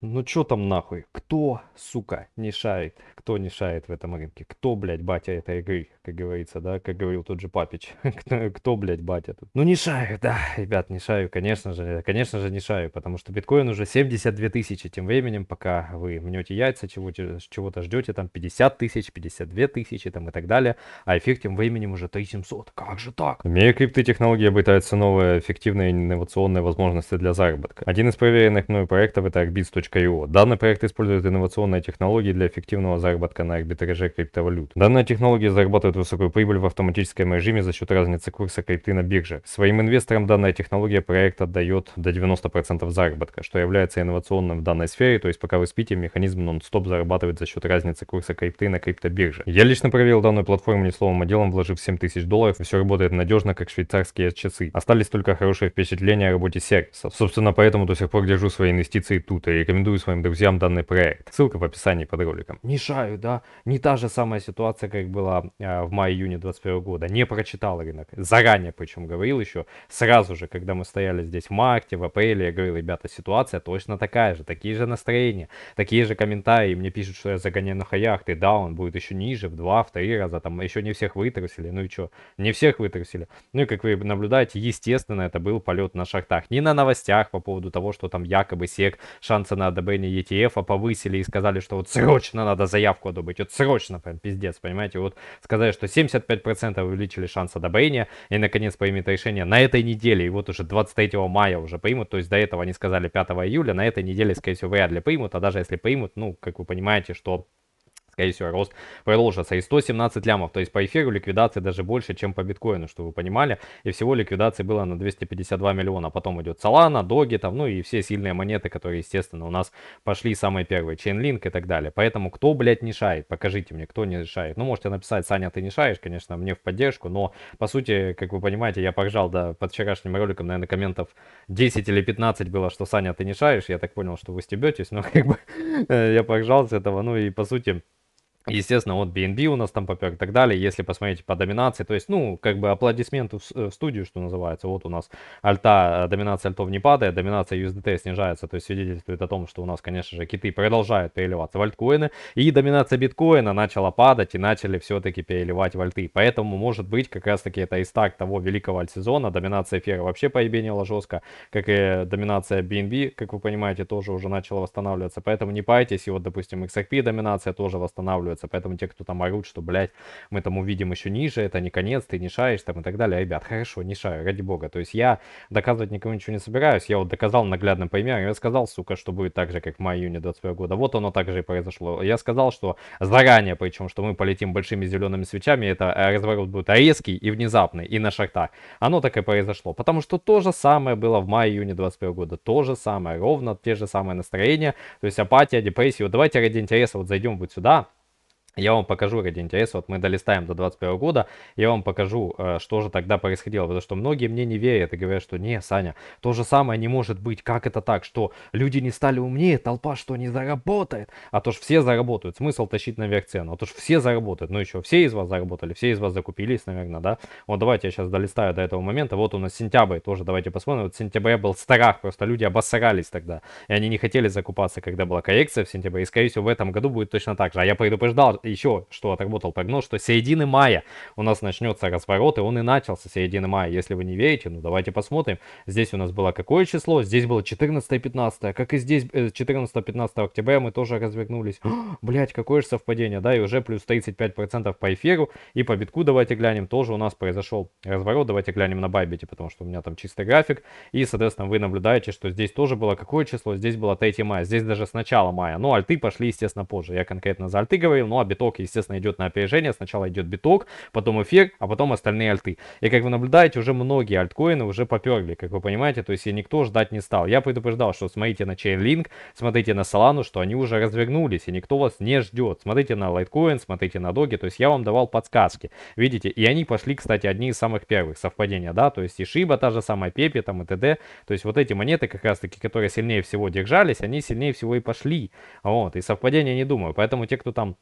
Ну чё там нахуй? Кто, сука, не шарит? Кто не шарит в этом рынке? Кто, блядь, батя этой игры, как говорится, да? Как говорил тот же Папич. Кто, кто блядь, батя тут? Ну не шарю, да, ребят, не шарю, конечно же, конечно же не шарю, потому что биткоин уже 72 тысячи. Тем временем, пока вы мнете яйца, чего-то чего ждете, там 50 тысяч, 52 тысячи, там и так далее, а эфир тем временем уже 3700. Как же так? В мире криптотехнологии обретаются новые эффективные инновационные возможности для заработка. Один из проверенных мной проектов это Arbitz.com Crypto.io. Данный проект использует инновационные технологии для эффективного заработка на арбитраже криптовалют. Данная технология зарабатывает высокую прибыль в автоматическом режиме за счет разницы курса крипты на бирже. Своим инвесторам данная технология проекта дает до 90% заработка, что является инновационным в данной сфере, то есть пока вы спите, механизм нон-стоп зарабатывает за счет разницы курса крипты на криптобирже. Я лично проверил данную платформу не словом, а делом, вложив 7000 долларов, и все работает надежно, как швейцарские часы. Остались только хорошие впечатления о работе сервиса. Собственно, поэтому до сих пор держу свои инвестиции тут и рекомендую рекомендую своим друзьям данный проект. Ссылка в описании под роликом. Мешаю, да? Не та же самая ситуация, как была а, в мае-июне 2021 года. Не прочитал рынок. Заранее причем говорил еще. Сразу же, когда мы стояли здесь в марте, в апреле, я говорил, ребята, ситуация точно такая же. Такие же настроения, такие же комментарии. Мне пишут, что я загоняю на хаяхты. Да, он будет еще ниже, в два, в три раза. Там еще не всех вытрусили. Ну и что? Не всех вытрусили. Ну и как вы наблюдаете, естественно, это был полет на шахтах. Не на новостях по поводу того, что там якобы сек шансы на на одобрение ETF а повысили и сказали, что вот срочно надо заявку одобрить, вот срочно, прям пиздец, понимаете, вот сказали, что 75% увеличили шанс одобрения и наконец примет решение на этой неделе, и вот уже 23 мая уже примут, то есть до этого они сказали 5 июля, на этой неделе, скорее всего, вряд ли примут, а даже если примут, ну, как вы понимаете, что скорее всего, рост продолжится. И 117 лямов, то есть по эфиру ликвидации даже больше, чем по биткоину, что вы понимали. И всего ликвидации было на 252 миллиона. Потом идет Solana, Доги, там, ну и все сильные монеты, которые, естественно, у нас пошли самые первые, Chainlink и так далее. Поэтому кто, блядь, не шарит? Покажите мне, кто не шарит. Ну, можете написать, Саня, ты не шаешь", конечно, мне в поддержку, но, по сути, как вы понимаете, я поржал, да, под вчерашним роликом, наверное, комментов 10 или 15 было, что, Саня, ты не шаешь. я так понял, что вы стебетесь, но как бы э, я поржал с этого, ну и, по сути, Естественно, вот BNB у нас там попер и так далее. Если посмотреть по доминации, то есть, ну, как бы аплодисменты в э, студию, что называется. Вот у нас альта, э, доминация альтов не падает, доминация USDT снижается, то есть свидетельствует о том, что у нас, конечно же, киты продолжают переливаться в альткоины. И доминация биткоина начала падать и начали все-таки переливать в альты. Поэтому, может быть, как раз-таки это и старт того великого сезона. Доминация эфира вообще поебенила жестко, как и доминация BNB, как вы понимаете, тоже уже начала восстанавливаться. Поэтому не пайтесь. И вот, допустим, XRP доминация тоже восстанавливается вкладываться. Поэтому те, кто там орут, что, блядь, мы там увидим еще ниже, это не конец, ты не шаришь там и так далее. Ребят, хорошо, не шарю, ради бога. То есть я доказывать никому ничего не собираюсь. Я вот доказал наглядным примером. Я сказал, сука, что будет так же, как в мае-июне 21 года. Вот оно так же и произошло. Я сказал, что заранее, причем, что мы полетим большими зелеными свечами, это э, разворот будет резкий и внезапный, и на шартах. Оно так и произошло. Потому что то же самое было в мае-июне 21 года. То же самое, ровно те же самые настроения. То есть апатия, депрессия. Вот давайте ради интереса вот зайдем вот сюда я вам покажу ради интереса, вот мы долистаем до 21 года, я вам покажу, э, что же тогда происходило, потому что многие мне не верят и говорят, что не, Саня, то же самое не может быть, как это так, что люди не стали умнее, толпа что не заработает, а то ж все заработают, смысл тащить наверх цену, а то ж все заработают, ну еще все из вас заработали, все из вас закупились, наверное, да, вот давайте я сейчас долистаю до этого момента, вот у нас сентябрь тоже, давайте посмотрим, вот в сентябре был страх, просто люди обосрались тогда, и они не хотели закупаться, когда была коррекция в сентябре, и скорее всего в этом году будет точно так же, а я предупреждал, еще что отработал прогноз, что середины мая у нас начнется разворот, и он и начался середины мая. Если вы не верите, ну давайте посмотрим. Здесь у нас было какое число? Здесь было 14-15, как и здесь 14-15 э, октября мы тоже развернулись. Блять, какое же совпадение, да, и уже плюс 35% по эфиру, и по битку давайте глянем, тоже у нас произошел разворот, давайте глянем на Байбите, потому что у меня там чистый график, и, соответственно, вы наблюдаете, что здесь тоже было какое число, здесь было 3 мая, здесь даже с начала мая, но ну, альты пошли, естественно, позже, я конкретно за альты говорил, но ну, а биток, естественно, идет на опережение. Сначала идет биток, потом эфир, а потом остальные альты. И как вы наблюдаете, уже многие альткоины уже поперли, как вы понимаете. То есть и никто ждать не стал. Я предупреждал, что смотрите на Chainlink, смотрите на Solana, что они уже развернулись, и никто вас не ждет. Смотрите на Litecoin, смотрите на Доги. То есть я вам давал подсказки. Видите? И они пошли, кстати, одни из самых первых. Совпадения, да? То есть и Шиба, та же самая Пепи, там и т.д. То есть вот эти монеты, как раз таки, которые сильнее всего держались, они сильнее всего и пошли. Вот. И совпадение, не думаю. Поэтому те, кто там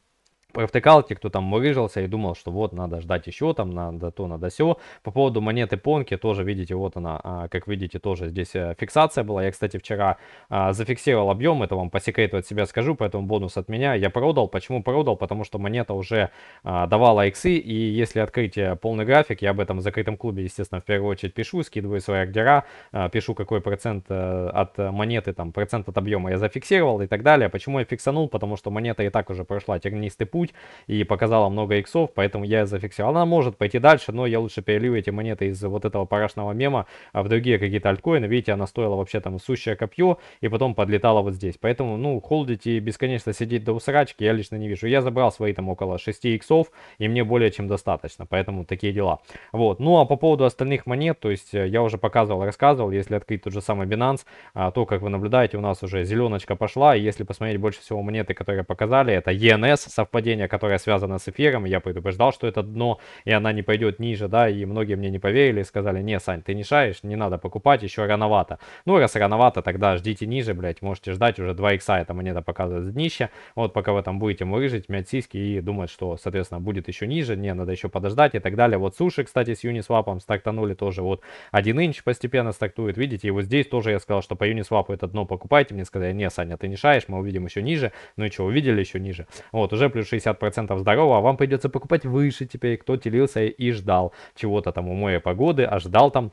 провтыкал те, кто там мурыжился и думал, что вот надо ждать еще, там надо то, надо все. По поводу монеты Понки тоже, видите, вот она, а, как видите, тоже здесь э, фиксация была. Я, кстати, вчера а, зафиксировал объем, это вам по секрету от себя скажу, поэтому бонус от меня. Я продал. Почему продал? Потому что монета уже а, давала иксы, и если открыть э, полный график, я об этом в закрытом клубе, естественно, в первую очередь пишу, скидываю свои ордера, пишу, какой процент э, от монеты, там, процент от объема я зафиксировал и так далее. Почему я фиксанул? Потому что монета и так уже прошла тернистый путь, суть и показала много иксов, поэтому я зафиксировал. Она может пойти дальше, но я лучше перелью эти монеты из вот этого парашного мема а, в другие какие-то альткоины. Видите, она стоила вообще там сущее копье и потом подлетала вот здесь. Поэтому, ну, холдить и бесконечно сидеть до усрачки я лично не вижу. Я забрал свои там около 6 иксов и мне более чем достаточно, поэтому такие дела. Вот, ну а по поводу остальных монет, то есть э, я уже показывал, рассказывал, если открыть тот же самый Binance, а, то, как вы наблюдаете, у нас уже зеленочка пошла, и если посмотреть больше всего монеты, которые показали, это ENS, совпадение падение, которое связано с эфиром, я предупреждал, что это дно, и она не пойдет ниже, да, и многие мне не поверили и сказали, не, Сань, ты не шаришь, не надо покупать, еще рановато. Ну, раз рановато, тогда ждите ниже, блять, можете ждать уже 2 икса, эта монета показывает днище, вот пока вы там будете мурыжить, мять сиськи и думать, что, соответственно, будет еще ниже, не, надо еще подождать и так далее. Вот суши, кстати, с Uniswap стартанули тоже, вот 1 инч постепенно стартует, видите, и вот здесь тоже я сказал, что по Uniswap это дно покупайте, мне сказали, не, Саня, ты не шаришь, мы увидим еще ниже, ну и что, увидели еще ниже, вот, уже плюс 60% здорового, а вам придется покупать выше теперь, кто телился и ждал чего-то там у моря погоды, а ждал там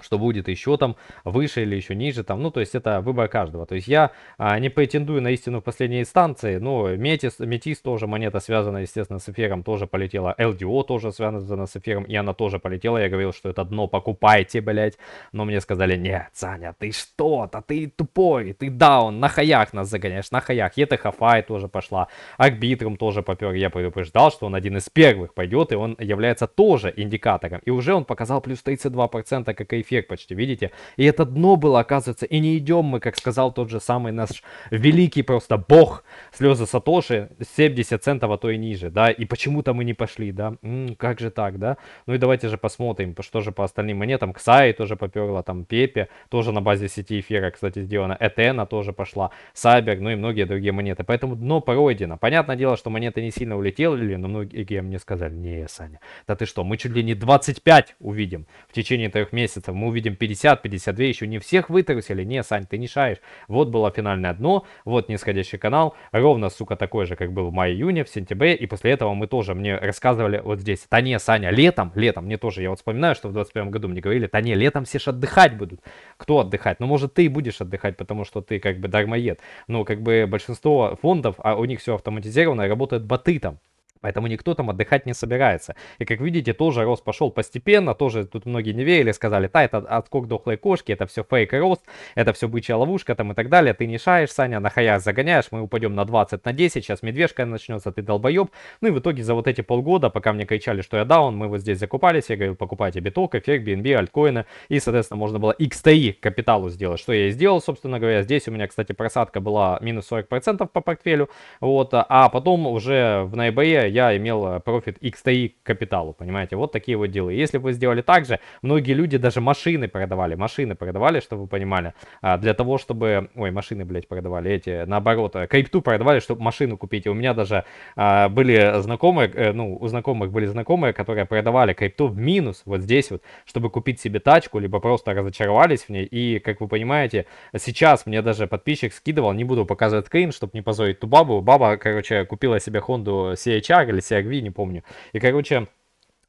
что будет еще там выше или еще ниже там, ну то есть это выбор каждого. То есть я а, не претендую на истину в последней инстанции, но метис, метис тоже монета связана естественно с эфиром, тоже полетела, LDO тоже связана с эфиром и она тоже полетела. Я говорил, что это дно, покупайте, блять, но мне сказали, нет, Саня, ты что, то ты тупой, ты даун, на хаях нас загоняешь, на хаях. ЕТХФАЙ тоже пошла, арбитром тоже попер, я предупреждал, что он один из первых пойдет и он является тоже индикатором. И уже он показал плюс 32% как и эффект почти, видите? И это дно было, оказывается, и не идем мы, как сказал тот же самый наш великий просто бог слезы Сатоши, 70 центов, а то и ниже, да, и почему-то мы не пошли, да, М -м, как же так, да? Ну и давайте же посмотрим, что же по остальным монетам, Ксаи тоже поперла, там Пепе, тоже на базе сети эфира, кстати, сделана, Этена тоже пошла, Сайбер, ну и многие другие монеты, поэтому дно пройдено. Понятное дело, что монеты не сильно улетели, но многие мне сказали, не, Саня, да ты что, мы чуть ли не 25 увидим в течение трех месяцев, процентов. Мы увидим 50, 52, еще не всех вытарусили. Не, Сань, ты не шаришь. Вот было финальное дно, вот нисходящий канал. Ровно, сука, такой же, как был в мае-июне, в сентябре. И после этого мы тоже, мне рассказывали вот здесь. Да не, Саня, летом, летом, мне тоже, я вот вспоминаю, что в 21 году мне говорили, да не, летом все ж отдыхать будут. Кто отдыхать? Ну, может, ты и будешь отдыхать, потому что ты как бы дармоед. Но как бы большинство фондов, а у них все автоматизировано, работают боты там. Поэтому никто там отдыхать не собирается. И как видите, тоже рост пошел постепенно, тоже тут многие не верили, сказали, "Та, это отскок дохлой кошки, это все фейк рост, это все бычья ловушка там и так далее, ты не шаешь, Саня, нахая загоняешь, мы упадем на 20, на 10, сейчас медвежка начнется, ты долбоеб. Ну и в итоге за вот эти полгода, пока мне кричали, что я даун, мы вот здесь закупались, я говорил, покупайте биток, эффект, BNB, альткоины, и, соответственно, можно было XTI капиталу сделать, что я и сделал, собственно говоря, здесь у меня, кстати, просадка была минус 40% по портфелю, вот, а потом уже в ноябре я имел э, профит XTI к капиталу, понимаете, вот такие вот дела. Если бы вы сделали так же, многие люди даже машины продавали, машины продавали, чтобы вы понимали, а, для того, чтобы, ой, машины, блядь, продавали эти, наоборот, э, крипту продавали, чтобы машину купить, и у меня даже а, были знакомые, э, ну, у знакомых были знакомые, которые продавали крипту в минус, вот здесь вот, чтобы купить себе тачку, либо просто разочаровались в ней, и, как вы понимаете, сейчас мне даже подписчик скидывал, не буду показывать скрин, чтобы не позорить ту бабу, баба, короче, купила себе Honda CHR, или Сиагви, не помню. И, короче,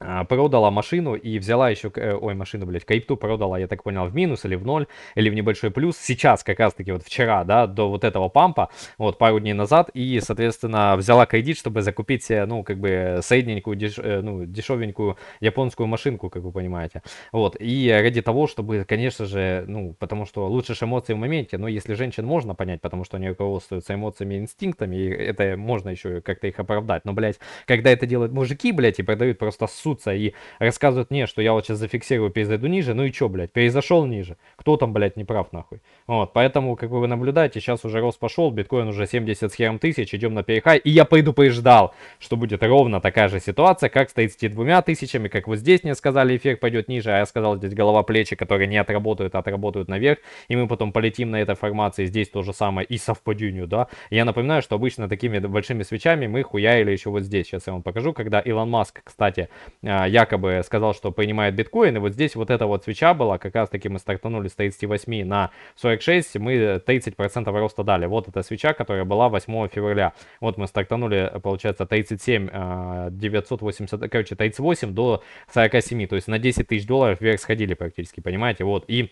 а, продала машину и взяла еще, э, ой, машину, блядь, крипту продала, я так понял, в минус или в ноль, или в небольшой плюс. Сейчас, как раз таки, вот вчера, да, до вот этого пампа, вот пару дней назад, и, соответственно, взяла кредит, чтобы закупить, себе, э, ну, как бы, средненькую, деш... Э, ну, дешевенькую японскую машинку, как вы понимаете. Вот, и ради того, чтобы, конечно же, ну, потому что лучше же эмоции в моменте, но если женщин можно понять, потому что они руководствуются эмоциями и инстинктами, и это можно еще как-то их оправдать, но, блядь, когда это делают мужики, блядь, и продают просто су трясутся и рассказывают мне, что я вот сейчас зафиксирую, перезайду ниже, ну и чё, блядь, перезашел ниже. Кто там, блядь, не прав, нахуй? Вот, поэтому, как бы вы наблюдаете, сейчас уже рост пошел, биткоин уже 70 с хером тысяч, идем на перехай, и я предупреждал, что будет ровно такая же ситуация, как с 32 тысячами, как вот здесь мне сказали, эфир пойдет ниже, а я сказал, здесь голова плечи, которые не отработают, а отработают наверх, и мы потом полетим на этой формации, здесь то же самое, и совпадению, да. Я напоминаю, что обычно такими большими свечами мы хуяили еще вот здесь, сейчас я вам покажу, когда Илон Маск, кстати, а, якобы сказал, что принимает биткоин. И вот здесь вот эта вот свеча была, как раз таки мы стартанули с 38 на 46, мы 30% роста дали. Вот эта свеча, которая была 8 февраля. Вот мы стартанули, получается, 37 980, а, короче, 38 до 47, то есть на 10 тысяч долларов вверх сходили практически, понимаете? Вот, и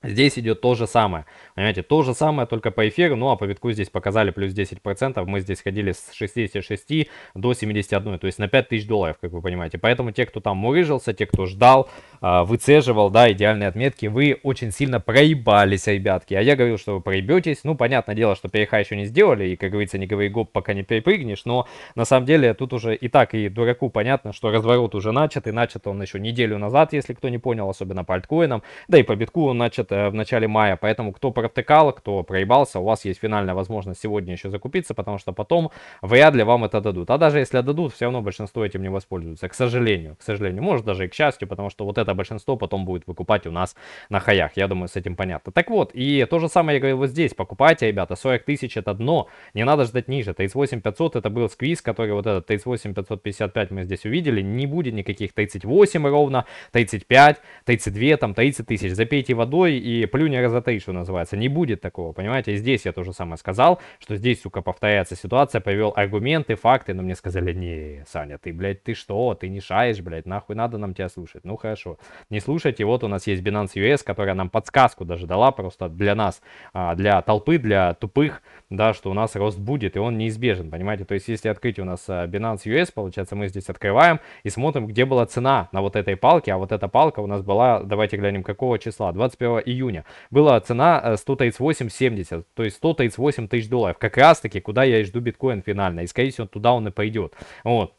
Здесь идет то же самое, понимаете, то же самое, только по эфиру, ну а по витку здесь показали плюс 10%, мы здесь ходили с 66 до 71, то есть на 5000 долларов, как вы понимаете, поэтому те, кто там мурыжился, те, кто ждал, а, выцеживал, да, идеальные отметки, вы очень сильно проебались, ребятки, а я говорил, что вы проебетесь, ну, понятное дело, что переха еще не сделали, и, как говорится, не говори гоп, пока не перепрыгнешь, но на самом деле тут уже и так и дураку понятно, что разворот уже начат, и начат он еще неделю назад, если кто не понял, особенно по альткоинам, да и по битку он начат это в начале мая. Поэтому кто протыкал, кто проебался, у вас есть финальная возможность сегодня еще закупиться, потому что потом вряд ли вам это дадут. А даже если отдадут, все равно большинство этим не воспользуется. К сожалению, к сожалению. Может даже и к счастью, потому что вот это большинство потом будет выкупать у нас на хаях. Я думаю, с этим понятно. Так вот, и то же самое я говорил вот здесь. Покупайте, ребята, 40 тысяч это дно. Не надо ждать ниже. 38 500 это был сквиз, который вот этот 38 555 мы здесь увидели. Не будет никаких 38 ровно, 35, 32, там 30 тысяч. Запейте водой и плюнь и разотри, что называется. Не будет такого, понимаете? И здесь я тоже самое сказал, что здесь, сука, повторяется ситуация, Повел аргументы, факты, но мне сказали, не, Саня, ты, блядь, ты что, ты не шаешь, блядь, нахуй надо нам тебя слушать. Ну, хорошо, не слушайте, вот у нас есть Binance US, которая нам подсказку даже дала просто для нас, а, для толпы, для тупых, да, что у нас рост будет, и он неизбежен, понимаете? То есть, если открыть у нас а, Binance US, получается, мы здесь открываем и смотрим, где была цена на вот этой палке, а вот эта палка у нас была, давайте глянем, какого числа, 21 июня. Была цена 138.70, э, то есть 138 тысяч долларов. Как раз таки, куда я и жду биткоин финально. И скорее всего туда он и пойдет. Вот.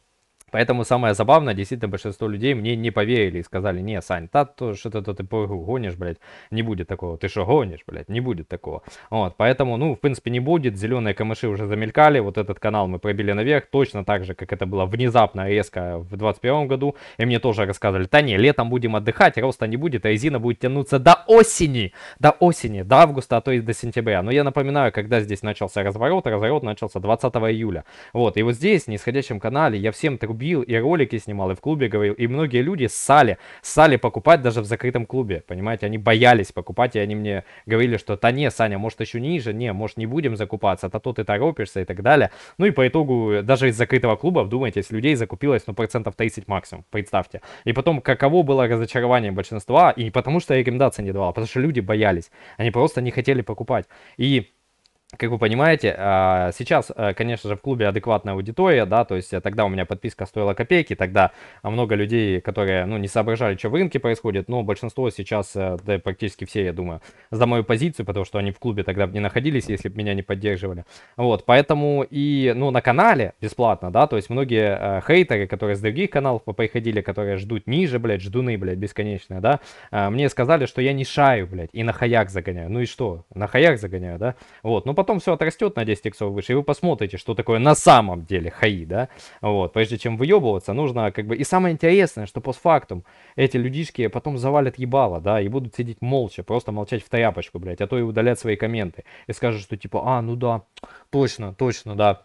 Поэтому самое забавное, действительно, большинство людей мне не поверили и сказали, не, Сань, та, то, что-то то ты гонишь, блядь, не будет такого. Ты что, гонишь, блядь, не будет такого. Вот, поэтому, ну, в принципе, не будет. Зеленые камыши уже замелькали, вот этот канал мы пробили наверх, точно так же, как это было внезапно, резко в 21 году. И мне тоже рассказывали, да не, летом будем отдыхать, роста не будет, а резина будет тянуться до осени, до осени, до августа, а то и до сентября. Но я напоминаю, когда здесь начался разворот, разворот начался 20 июля. Вот, и вот здесь, в нисходящем канале, я всем трубил рубил, и ролики снимал, и в клубе говорил. И многие люди сали, сали покупать даже в закрытом клубе, понимаете? Они боялись покупать, и они мне говорили, что «Та не, Саня, может еще ниже, не, может не будем закупаться, а то ты торопишься» и так далее. Ну и по итогу э, даже из закрытого клуба, вдумайтесь, людей закупилось, ну, процентов 30 максимум, представьте. И потом, каково было разочарование большинства, и не потому что я рекомендации не давал, а потому что люди боялись, они просто не хотели покупать. И как вы понимаете, а, сейчас, э, конечно же, в клубе адекватная аудитория, да, то есть э, тогда у меня подписка стоила копейки, тогда а, много людей, которые, ну, не соображали, что в рынке происходит, но большинство сейчас, э, да, практически все, я думаю, за мою позицию, потому что они в клубе тогда не находились, если бы меня не поддерживали, вот, поэтому и, ну, на канале бесплатно, да, то есть многие хейтеры, которые с других каналов приходили, которые ждут ниже, блядь, ждуны, блядь, бесконечные, да, мне сказали, что я не шаю, блядь, и на хаяк загоняю, ну и что, на хаяк загоняю, да, вот, ну, потом все отрастет на 10 иксов выше, и вы посмотрите, что такое на самом деле хаи, да, вот, прежде чем выебываться, нужно как бы, и самое интересное, что постфактум эти людишки потом завалят ебало, да, и будут сидеть молча, просто молчать в тряпочку, блядь, а то и удалят свои комменты, и скажут, что типа, а, ну да, точно, точно, да,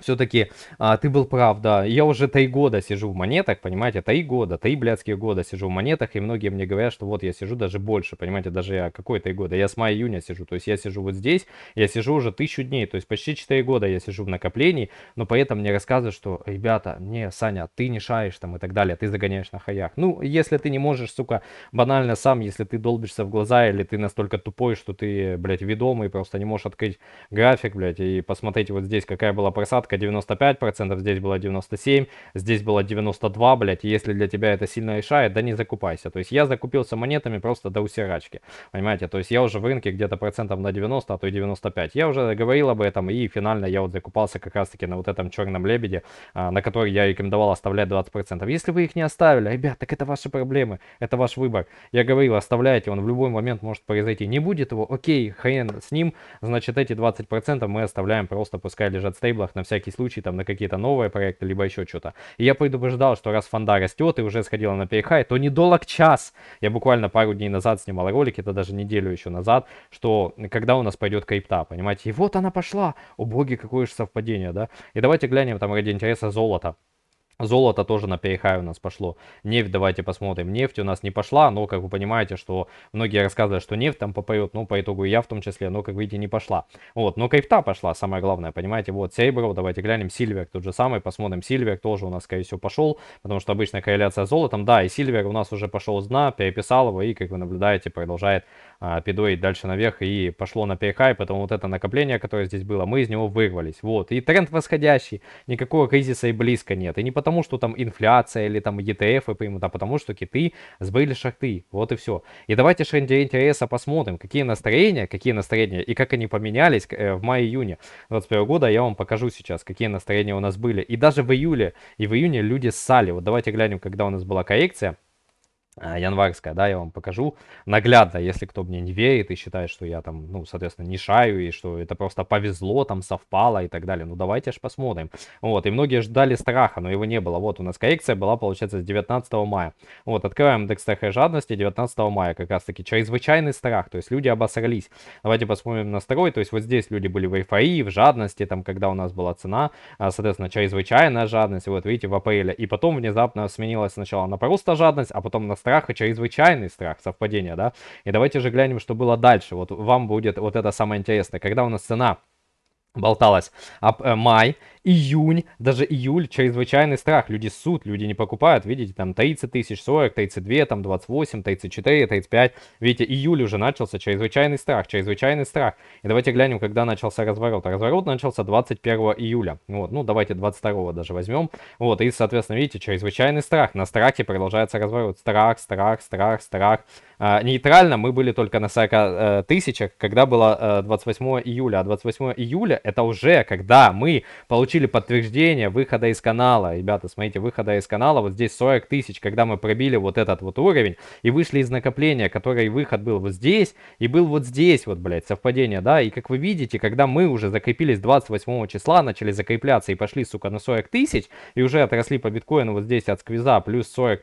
все-таки а, ты был прав, да. Я уже три года сижу в монетах, понимаете, три года, три блядские года сижу в монетах, и многие мне говорят, что вот я сижу даже больше, понимаете, даже я какой то года, я с мая июня сижу, то есть я сижу вот здесь, я сижу уже тысячу дней, то есть почти четыре года я сижу в накоплении, но при этом мне рассказывают, что, ребята, не, Саня, ты не шаешь там и так далее, ты загоняешь на хаях. Ну, если ты не можешь, сука, банально сам, если ты долбишься в глаза или ты настолько тупой, что ты, блядь, ведомый, просто не можешь открыть график, блядь, и посмотреть вот здесь, какая была просадка, просадка 95%, здесь было 97%, здесь было 92%, блядь, если для тебя это сильно решает, да не закупайся. То есть я закупился монетами просто до усирачки, понимаете? То есть я уже в рынке где-то процентов на 90, а то и 95. Я уже говорил об этом, и финально я вот закупался как раз-таки на вот этом черном лебеде, а, на который я рекомендовал оставлять 20%. Если вы их не оставили, ребят, так это ваши проблемы, это ваш выбор. Я говорил, оставляйте, он в любой момент может произойти. Не будет его, окей, хрен с ним, значит эти 20% мы оставляем просто, пускай лежат в стейблах на всякий всякий случай, там, на какие-то новые проекты, либо еще что-то. И я предупреждал, что раз фонда растет и уже сходила на перехай, то не доллар час. Я буквально пару дней назад снимал ролик, это даже неделю еще назад, что когда у нас пойдет крипта, понимаете? И вот она пошла. О боги, какое же совпадение, да? И давайте глянем там ради интереса золото. Золото тоже на перехай у нас пошло. Нефть, давайте посмотрим. Нефть у нас не пошла, но, как вы понимаете, что многие рассказывают, что нефть там попоет, ну, по итогу я в том числе, но, как видите, не пошла. Вот, но крипта пошла, самое главное, понимаете. Вот, серебро, давайте глянем, сильвер тот же самый, посмотрим. Сильвер тоже у нас, скорее всего, пошел, потому что обычная корреляция с золотом. Да, и сильвер у нас уже пошел с дна, переписал его и, как вы наблюдаете, продолжает а, пидуэй дальше наверх и пошло на перехай, поэтому вот это накопление, которое здесь было, мы из него вырвались. Вот, и тренд восходящий, никакого кризиса и близко нет. И не потому, что там инфляция или там ETF и примут, а потому, что киты сбыли шахты. Вот и все. И давайте шенде интереса посмотрим, какие настроения, какие настроения и как они поменялись э, в мае-июне 2021 года. Я вам покажу сейчас, какие настроения у нас были. И даже в июле и в июне люди ссали. Вот давайте глянем, когда у нас была коррекция Э, январская, да, я вам покажу наглядно, если кто мне не верит и считает, что я там, ну, соответственно, не шаю, и что это просто повезло, там, совпало и так далее, ну, давайте же посмотрим, вот, и многие ждали страха, но его не было, вот, у нас коррекция была, получается, с 19 мая, вот, открываем индекс страха и жадности 19 мая, как раз-таки, чрезвычайный страх, то есть люди обосрались, давайте посмотрим на второй, то есть вот здесь люди были в эйфории, в жадности, там, когда у нас была цена, а, соответственно, чрезвычайная жадность, вот, видите, в апреле, и потом внезапно сменилась сначала на просто жадность, а потом на страх и чрезвычайный страх, совпадение, да? И давайте же глянем, что было дальше. Вот вам будет вот это самое интересное. Когда у нас цена болталась об э, май, июнь, даже июль, чрезвычайный страх. Люди ссут, люди не покупают, видите, там 30 тысяч, 40, 32, там 28, 34, 35. Видите, июль уже начался, чрезвычайный страх, чрезвычайный страх. И давайте глянем, когда начался разворот. Разворот начался 21 июля. Вот, ну давайте 22 даже возьмем. Вот, и, соответственно, видите, чрезвычайный страх. На страхе продолжается разворот. Страх, страх, страх, страх. А, нейтрально мы были только на 40 э, тысячах, когда было э, 28 июля. А 28 июля это уже, когда мы получили получили подтверждение выхода из канала. Ребята, смотрите, выхода из канала, вот здесь 40 тысяч, когда мы пробили вот этот вот уровень и вышли из накопления, который выход был вот здесь и был вот здесь, вот, блядь, совпадение, да, и как вы видите, когда мы уже закрепились 28 числа, начали закрепляться и пошли, сука, на 40 тысяч, и уже отросли по биткоину вот здесь от сквиза плюс 40%,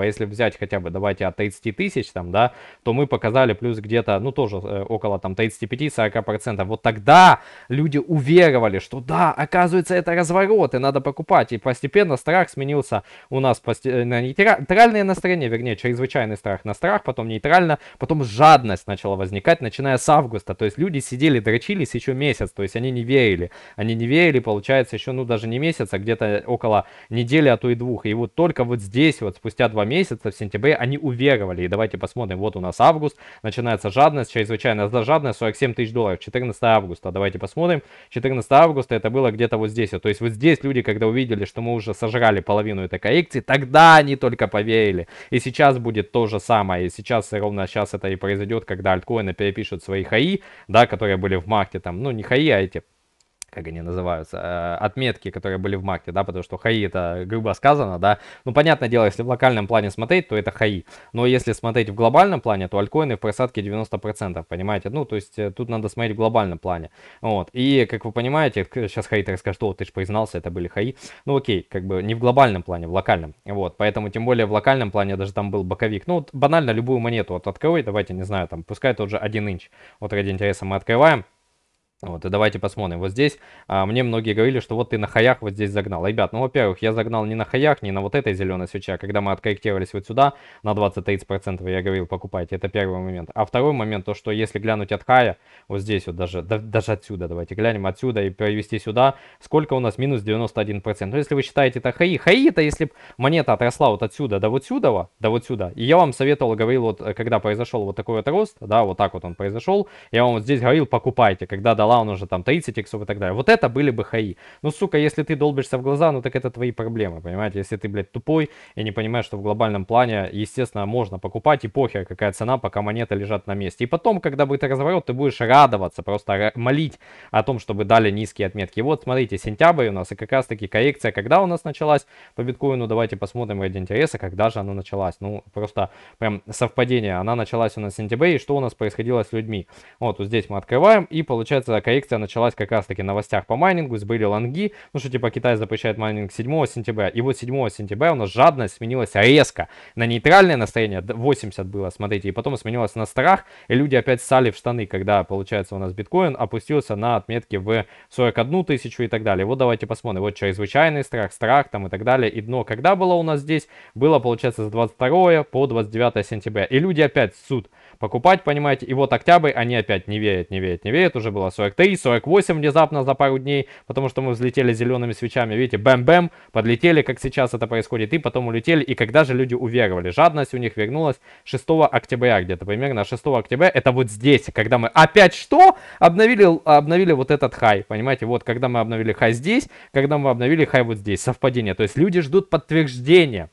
а если взять хотя бы, давайте, от 30 тысяч там, да, то мы показали плюс где-то, ну, тоже э, около там 35-40%, вот тогда люди уверовали, что да, оказывается, Разумеется, это разворот, и надо покупать. И постепенно страх сменился у нас э, на нейтральное настроение, вернее, чрезвычайный страх на страх, потом нейтрально, потом жадность начала возникать, начиная с августа. То есть люди сидели, дрочились еще месяц, то есть они не верили. Они не верили, получается, еще, ну, даже не месяц, а где-то около недели, а то и двух. И вот только вот здесь, вот спустя два месяца, в сентябре, они уверовали. И давайте посмотрим, вот у нас август, начинается жадность, чрезвычайная жадность, 47 тысяч долларов, 14 августа. Давайте посмотрим, 14 августа это было где-то вот здесь здесь. То есть вот здесь люди, когда увидели, что мы уже сожрали половину этой коррекции, тогда они только поверили. И сейчас будет то же самое. И сейчас, ровно сейчас это и произойдет, когда альткоины перепишут свои хаи, да, которые были в марте там, ну не хаи, а эти как они называются, э, отметки, которые были в марте, да, потому что хаи это грубо сказано, да. Ну, понятное дело, если в локальном плане смотреть, то это хаи. Но если смотреть в глобальном плане, то альткоины в просадке 90%, понимаете? Ну, то есть э, тут надо смотреть в глобальном плане. Вот. И, как вы понимаете, сейчас хейтеры скажут, что ты же признался, это были хаи. Ну, окей, как бы не в глобальном плане, в локальном. Вот. Поэтому, тем более, в локальном плане даже там был боковик. Ну, вот банально любую монету вот открой, давайте, не знаю, там, пускай тот же 1 инч. Вот ради интереса мы открываем вот, и давайте посмотрим. Вот здесь а, мне многие говорили, что вот ты на хаях вот здесь загнал. Ребят, ну, во-первых, я загнал не на хаях, не на вот этой зеленой свече, а когда мы откорректировались вот сюда на 20-30%, я говорил, покупайте. Это первый момент. А второй момент, то, что если глянуть от хая, вот здесь вот даже, да, даже отсюда, давайте глянем отсюда и перевести сюда, сколько у нас минус 91%. Ну, если вы считаете это хаи, хаи это если монета отросла вот отсюда до вот сюда, до вот сюда. И я вам советовал, говорил, вот э, когда произошел вот такой вот рост, да, вот так вот он произошел, я вам вот здесь говорил, покупайте, когда дала Лауна уже там 30 иксов и так далее. Вот это были бы хаи. Ну, сука, если ты долбишься в глаза, ну так это твои проблемы, понимаете? Если ты, блядь, тупой и не понимаешь, что в глобальном плане, естественно, можно покупать и похер, какая цена, пока монеты лежат на месте. И потом, когда будет разворот, ты будешь радоваться, просто молить о том, чтобы дали низкие отметки. вот, смотрите, сентябрь у нас, и как раз таки коррекция, когда у нас началась по биткоину, ну, давайте посмотрим ради интереса, когда же она началась. Ну, просто прям совпадение, она началась у нас в сентябре, и что у нас происходило с людьми. Вот, вот здесь мы открываем, и получается коррекция началась как раз-таки в новостях по майнингу, сбыли лонги, ну что типа Китай запрещает майнинг 7 сентября, и вот 7 сентября у нас жадность сменилась резко на нейтральное настроение, 80 было, смотрите, и потом сменилось на страх, и люди опять сали в штаны, когда, получается, у нас биткоин опустился на отметке в 41 тысячу и так далее. Вот давайте посмотрим, вот чрезвычайный страх, страх там и так далее, и дно когда было у нас здесь? Было, получается, с 22 по 29 сентября, и люди опять суд покупать, понимаете, и вот октябрь они опять не верят, не верят, не верят, уже было 40 43, 48 внезапно за пару дней, потому что мы взлетели зелеными свечами, видите, бэм-бэм, подлетели, как сейчас это происходит, и потом улетели, и когда же люди уверовали? Жадность у них вернулась 6 октября где-то, примерно 6 октября, это вот здесь, когда мы опять что? Обновили, обновили вот этот хай, понимаете, вот когда мы обновили хай здесь, когда мы обновили хай вот здесь, совпадение, то есть люди ждут подтверждения,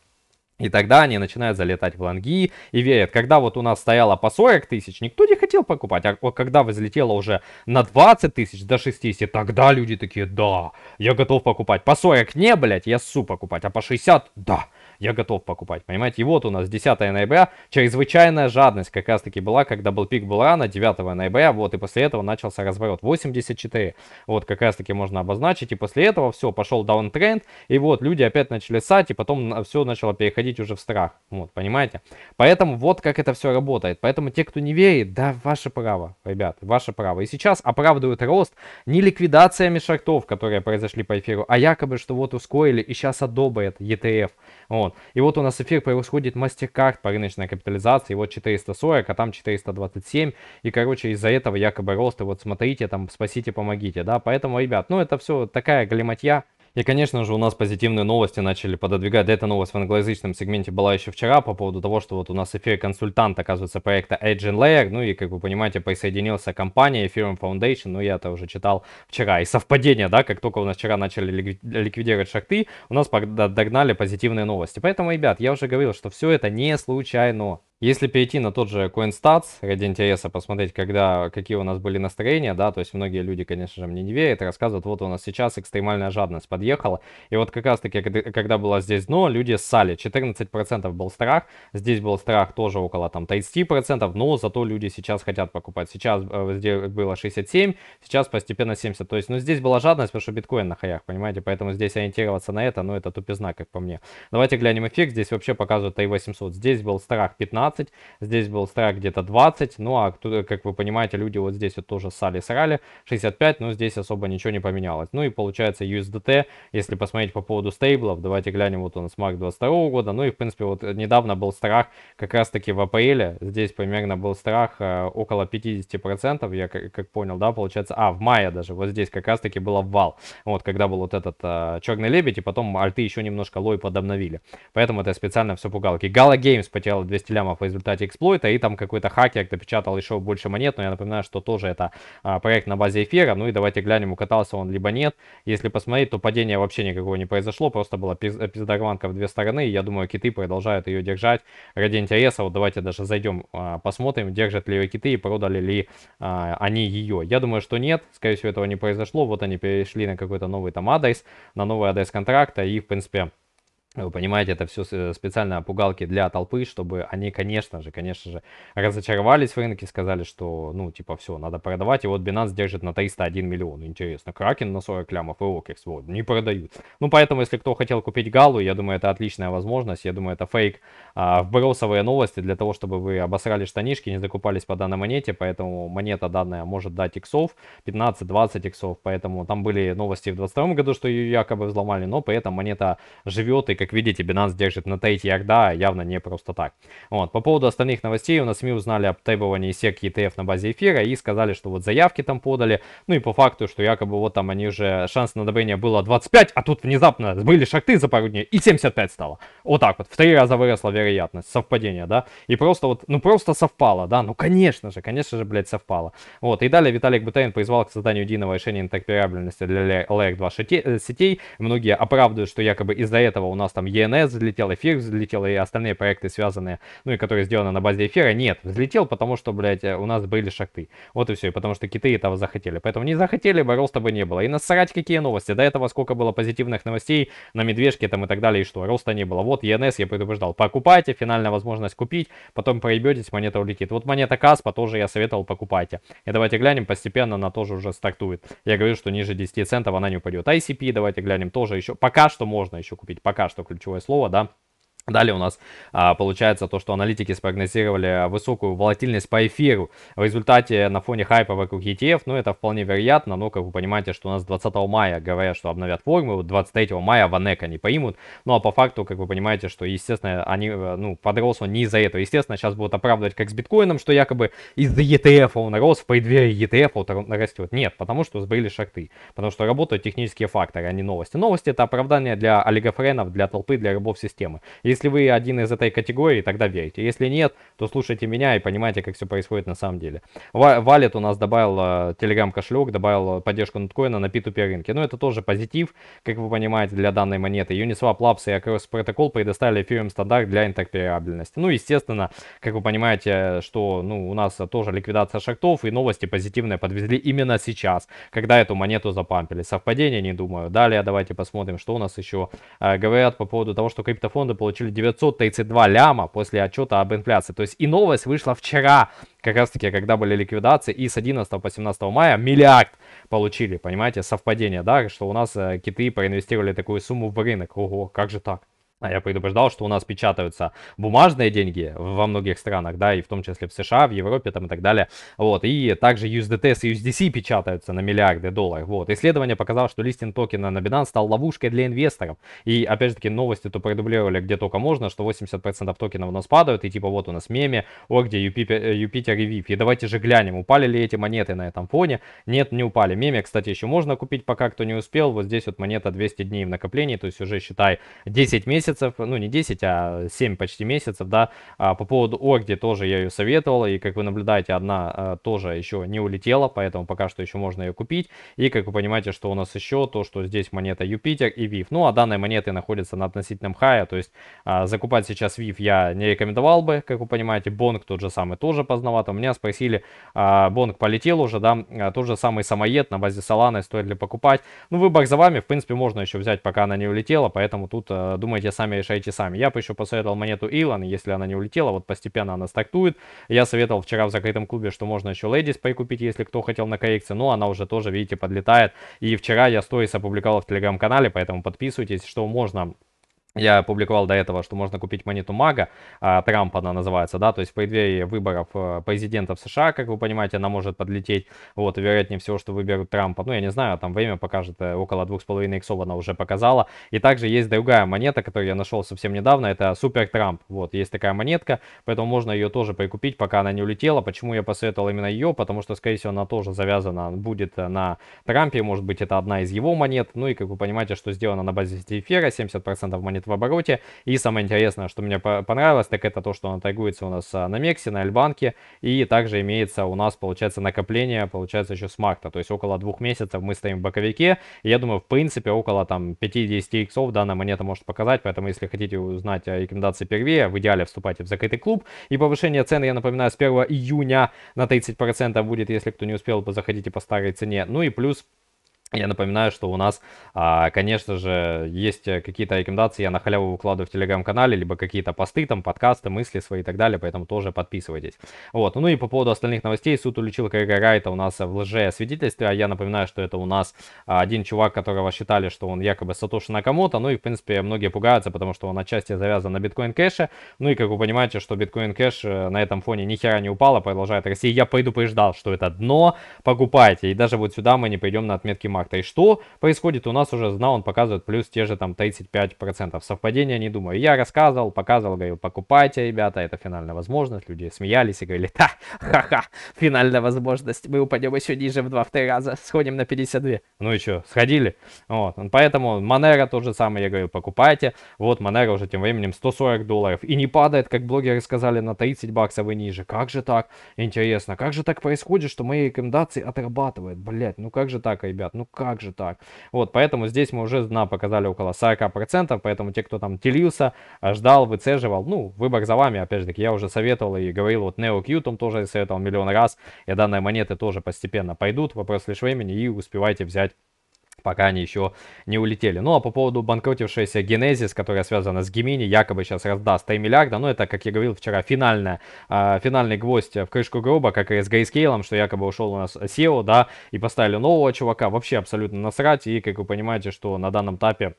и тогда они начинают залетать в лонги и верят. Когда вот у нас стояло по 40 тысяч, никто не хотел покупать. А когда возлетело уже на 20 тысяч до 60, тогда люди такие, да, я готов покупать. По 40 не, блять, я ссу покупать. А по 60, да я готов покупать, понимаете? И вот у нас 10 ноября, чрезвычайная жадность как раз-таки была, когда был пик Булрана 9 ноября, вот, и после этого начался разворот 84, вот, как раз-таки можно обозначить, и после этого все, пошел даунтренд, и вот, люди опять начали сать, и потом все начало переходить уже в страх, вот, понимаете? Поэтому вот как это все работает, поэтому те, кто не верит, да, ваше право, ребят, ваше право. И сейчас оправдывают рост не ликвидациями шартов, которые произошли по эфиру, а якобы, что вот ускорили и сейчас одобрят ETF, вот. И вот у нас эфир происходит MasterCard по рыночной капитализации, вот 440, а там 427. И, короче, из-за этого якобы рост, и вот смотрите, там, спасите, помогите, да. Поэтому, ребят, ну это все такая галиматья, и, конечно же, у нас позитивные новости начали пододвигать. Да, Эта новость в англоязычном сегменте была еще вчера по поводу того, что вот у нас эфир эфире консультант, оказывается, проекта Edge and Layer. Ну и, как вы понимаете, присоединился компания Ethereum Foundation. Ну, я это уже читал вчера. И совпадение, да, как только у нас вчера начали ликвидировать шахты, у нас догнали позитивные новости. Поэтому, ребят, я уже говорил, что все это не случайно. Если перейти на тот же CoinStats, ради интереса посмотреть, когда, какие у нас были настроения, да, то есть многие люди, конечно же, мне не верят, рассказывают, вот у нас сейчас экстремальная жадность подъехала, и вот как раз-таки, когда было здесь дно, люди ссали, 14% был страх, здесь был страх тоже около там 30%, но зато люди сейчас хотят покупать, сейчас э, здесь было 67, сейчас постепенно 70, то есть, ну, здесь была жадность, потому что биткоин на хаях, понимаете, поэтому здесь ориентироваться на это, ну, это тупизна, как по мне. Давайте глянем эффект, здесь вообще показывают 800, здесь был страх 15, 15, здесь был страйк где-то 20, ну а, как вы понимаете, люди вот здесь вот тоже сали-срали, 65, но здесь особо ничего не поменялось. Ну и получается USDT, если посмотреть по поводу стейблов, давайте глянем, вот он с марк 22 года, ну и в принципе вот недавно был страх, как раз таки в апреле, здесь примерно был страх э, около 50%, я как, как понял, да, получается, а, в мае даже, вот здесь как раз таки был обвал, вот когда был вот этот э, черный лебедь, и потом альты еще немножко лой подобновили, поэтому это специально все пугалки. Gala Games потеряла 200 лямов в результате эксплойта, и там какой-то хакер допечатал еще больше монет, но я напоминаю, что тоже это а, проект на базе эфира, ну и давайте глянем, укатался он либо нет. Если посмотреть, то падение вообще никакого не произошло, просто была э, пиздарванка в две стороны, я думаю, киты продолжают ее держать ради интереса. Вот давайте даже зайдем, а, посмотрим, держат ли ее киты и продали ли а, они ее. Я думаю, что нет, скорее всего, этого не произошло, вот они перешли на какой-то новый там адрес, на новый адрес контракта, и в принципе вы понимаете, это все э, специально пугалки для толпы, чтобы они, конечно же, конечно же, разочаровались в рынке, сказали, что, ну, типа, все, надо продавать. И вот Binance держит на 301 миллион. Интересно, Кракен на 40 лямов и Окерс, вот, не продают. Ну, поэтому, если кто хотел купить Галу, я думаю, это отличная возможность. Я думаю, это фейк, а, вбросовые новости для того, чтобы вы обосрали штанишки, не закупались по данной монете. Поэтому монета данная может дать иксов, 15-20 иксов. Поэтому там были новости в 2022 году, что ее якобы взломали, но при этом монета живет и как видите, Binance держит на тейте Ярда явно не просто так. Вот. По поводу остальных новостей, у нас СМИ узнали об тейбовании SEC ETF на базе эфира и сказали, что вот заявки там подали, ну и по факту, что якобы вот там они уже, шанс на одобрение было 25, а тут внезапно были шахты за пару дней и 75 стало. Вот так вот, в три раза выросла вероятность, совпадение, да, и просто вот, ну просто совпало, да, ну конечно же, конечно же, блядь, совпало. Вот, и далее Виталик Бутерин призвал к созданию единого решения интерпретабельности для LR2 сетей. Многие оправдывают, что якобы из-за этого у нас нас там ENS взлетел, эфир взлетел и остальные проекты связанные, ну и которые сделаны на базе эфира. Нет, взлетел, потому что, блядь, э, у нас были шахты. Вот и все, и потому что киты этого захотели. Поэтому не захотели бы, роста бы не было. И насрать какие новости. До этого сколько было позитивных новостей на медвежке там и так далее, и что, роста не было. Вот ENS я предупреждал, покупайте, финальная возможность купить, потом проебетесь, монета улетит. Вот монета Каспа тоже я советовал, покупайте. И давайте глянем, постепенно она тоже уже стартует. Я говорю, что ниже 10 центов она не упадет. ICP а давайте глянем, тоже еще, пока что можно еще купить, пока что ключевое слово, да, Далее у нас а, получается то, что аналитики спрогнозировали высокую волатильность по эфиру. В результате на фоне хайпа вокруг ETF, ну это вполне вероятно, но как вы понимаете, что у нас 20 мая говорят, что обновят формулу, 23 мая Ванек они поймут. Ну а по факту, как вы понимаете, что естественно они, ну подрос он не из-за этого. Естественно, сейчас будут оправдывать как с биткоином, что якобы из-за ETF он рос, в преддверии ETF он растет. Нет, потому что сбыли шахты, потому что работают технические факторы, а не новости. Новости это оправдание для олигофренов, для толпы, для рабов системы. Если если вы один из этой категории, тогда верьте. Если нет, то слушайте меня и понимайте, как все происходит на самом деле. Валет у нас добавил телеграм-кошелек, э, добавил поддержку ноткоина на P2P рынке. Но ну, это тоже позитив, как вы понимаете, для данной монеты. Uniswap Labs и Across Protocol предоставили Ethereum стандарт для интероперабельности. Ну, естественно, как вы понимаете, что ну, у нас тоже ликвидация шахтов и новости позитивные подвезли именно сейчас, когда эту монету запампили. Совпадение, не думаю. Далее давайте посмотрим, что у нас еще э, говорят по поводу того, что криптофонды получили озвучили 932 ляма после отчета об инфляции. То есть и новость вышла вчера, как раз таки, когда были ликвидации, и с 11 по 17 мая миллиард получили, понимаете, совпадение, да, что у нас э, киты проинвестировали такую сумму в рынок. Ого, как же так? А я предупреждал, что у нас печатаются бумажные деньги во многих странах, да, и в том числе в США, в Европе там и так далее. Вот, и также USDT с USDC печатаются на миллиарды долларов. Вот, исследование показало, что листинг токена на Binance стал ловушкой для инвесторов. И, опять же таки, новости то продублировали где только можно, что 80% токенов у нас падают, и типа вот у нас меме, о, где Юпитер, Юпитер и ВИФ. И давайте же глянем, упали ли эти монеты на этом фоне. Нет, не упали. Меме, кстати, еще можно купить, пока кто не успел. Вот здесь вот монета 200 дней в накоплении, то есть уже считай 10 месяцев месяцев, ну не 10, а 7 почти месяцев, да, а, по поводу Огди тоже я ее советовал, и как вы наблюдаете, одна а, тоже еще не улетела, поэтому пока что еще можно ее купить, и как вы понимаете, что у нас еще, то, что здесь монета Юпитер и Вив ну а данные монеты находятся на относительном хае, то есть а, закупать сейчас Вив я не рекомендовал бы, как вы понимаете, Бонг тот же самый тоже поздновато, у меня спросили, Бонг полетел уже, да, тот же самый самоед на базе Solana, стоит ли покупать, ну выбор за вами, в принципе, можно еще взять, пока она не улетела, поэтому тут думайте сами сами решайте сами. Я бы еще посоветовал монету Илон, если она не улетела, вот постепенно она стактует. Я советовал вчера в закрытом клубе, что можно еще Ladies Pay если кто хотел на коррекции, но она уже тоже, видите, подлетает. И вчера я сторис опубликовал в телеграм-канале, поэтому подписывайтесь, что можно я публиковал до этого, что можно купить монету Мага, а, Трамп она называется, да, то есть в преддверии выборов э, президента в США, как вы понимаете, она может подлететь, вот, вероятнее всего, что выберут Трампа, ну, я не знаю, там время покажет, э, около 2,5 иксов она уже показала, и также есть другая монета, которую я нашел совсем недавно, это Супер Трамп, вот, есть такая монетка, поэтому можно ее тоже прикупить, пока она не улетела, почему я посоветовал именно ее, потому что, скорее всего, она тоже завязана будет э, на Трампе, может быть, это одна из его монет, ну, и, как вы понимаете, что сделано на базе эфира, 70% монет нет в обороте. И самое интересное, что мне понравилось, так это то, что она торгуется у нас а, на Мексе, на Альбанке. И также имеется у нас, получается, накопление, получается, еще с марта. То есть около двух месяцев мы стоим в боковике. И я думаю, в принципе, около там 5-10 иксов данная монета может показать. Поэтому, если хотите узнать рекомендации первее, в идеале вступайте в закрытый клуб. И повышение цены, я напоминаю, с 1 июня на 30% будет, если кто не успел, заходите по старой цене. Ну и плюс я напоминаю, что у нас, а, конечно же, есть э, какие-то рекомендации, я на халяву выкладываю в телеграм-канале, либо какие-то посты, там, подкасты, мысли свои и так далее, поэтому тоже подписывайтесь. Вот, ну и по поводу остальных новостей, суд уличил Крэга Райта у нас в лже а я напоминаю, что это у нас а, один чувак, которого считали, что он якобы Сатоши Накамото, ну и, в принципе, многие пугаются, потому что он отчасти завязан на биткоин кэше, ну и, как вы понимаете, что биткоин кэш э, на этом фоне ни хера не упало, продолжает Россия, я пойду предупреждал, что это дно, покупайте, и даже вот сюда мы не пойдем на отметки марки марта. И что происходит у нас уже, знал, он показывает плюс те же там 35%. Совпадение, не думаю. Я рассказывал, показывал, говорил, покупайте, ребята, это финальная возможность. Люди смеялись и говорили, да, ха-ха, финальная возможность. Мы упадем еще ниже в 2-3 раза, сходим на 52. Ну и что, сходили? Вот. Ну, поэтому Манера тот же самый, я говорил, покупайте. Вот Манера уже тем временем 140 долларов. И не падает, как блогеры сказали, на 30 баксов и ниже. Как же так? Интересно, как же так происходит, что мои рекомендации отрабатывают? Блять, ну как же так, ребят? Ну как же так? Вот, поэтому здесь мы уже нам показали около 40%, поэтому те, кто там телился, э, ждал, выцеживал, ну, выбор за вами, опять же таки, я уже советовал и говорил, вот NeoQ там тоже советовал миллион раз, и данные монеты тоже постепенно пойдут, вопрос лишь времени, и успевайте взять пока они еще не улетели. Ну а по поводу банкротившейся Генезис, которая связана с Гемини, якобы сейчас раздаст 3 миллиарда, но это, как я говорил вчера, финальная, э, финальный гвоздь в крышку гроба, как и с Гейскейлом, что якобы ушел у нас SEO, да, и поставили нового чувака, вообще абсолютно насрать, и, как вы понимаете, что на данном этапе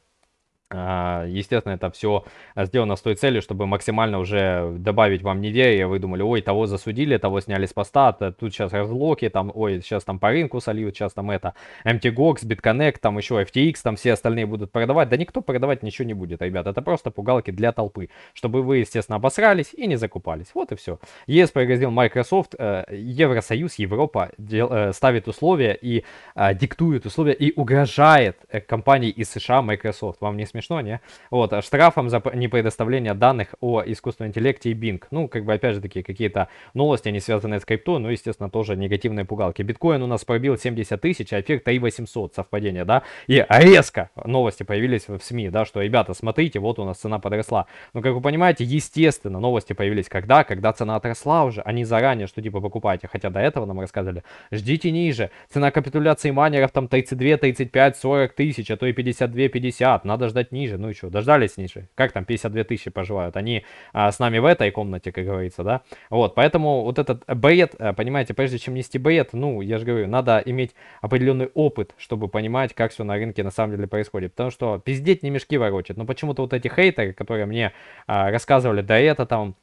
а, естественно, это все сделано с той целью, чтобы максимально уже добавить вам недели. Вы думали, ой, того засудили, того сняли с поста, тут сейчас разлоки, там, ой, сейчас там по рынку сольют, сейчас там это, MTGOX, BitConnect, там еще FTX, там все остальные будут продавать. Да никто продавать ничего не будет, ребят. Это просто пугалки для толпы, чтобы вы, естественно, обосрались и не закупались. Вот и все. ЕС пригрозил Microsoft, э, Евросоюз, Европа э, ставит условия и а, диктует условия и угрожает э, компании из США Microsoft. Вам не смешно? смешно, не? Вот, а штрафом за непредоставление данных о искусственном интеллекте и Bing. Ну, как бы, опять же таки, какие-то новости, они связаны с крипто, но, естественно, тоже негативные пугалки. Биткоин у нас пробил 70 тысяч, а эфир 3800, совпадение, да? И резко новости появились в СМИ, да, что, ребята, смотрите, вот у нас цена подросла. Но, как вы понимаете, естественно, новости появились когда? Когда цена отросла уже, а не заранее, что, типа, покупайте. Хотя до этого нам рассказывали, ждите ниже, цена капитуляции майнеров там 32, 35, 40 тысяч, а то и 52, 50, надо ждать ниже, ну и что, дождались ниже. Как там 52 тысячи поживают? Они а, с нами в этой комнате, как говорится, да? Вот, поэтому вот этот бет, э, понимаете, прежде чем нести бет, ну, я же говорю, надо иметь определенный опыт, чтобы понимать, как все на рынке на самом деле происходит. Потому что пиздеть не мешки ворочит. Но почему-то вот эти хейтеры, которые мне а, рассказывали, да это там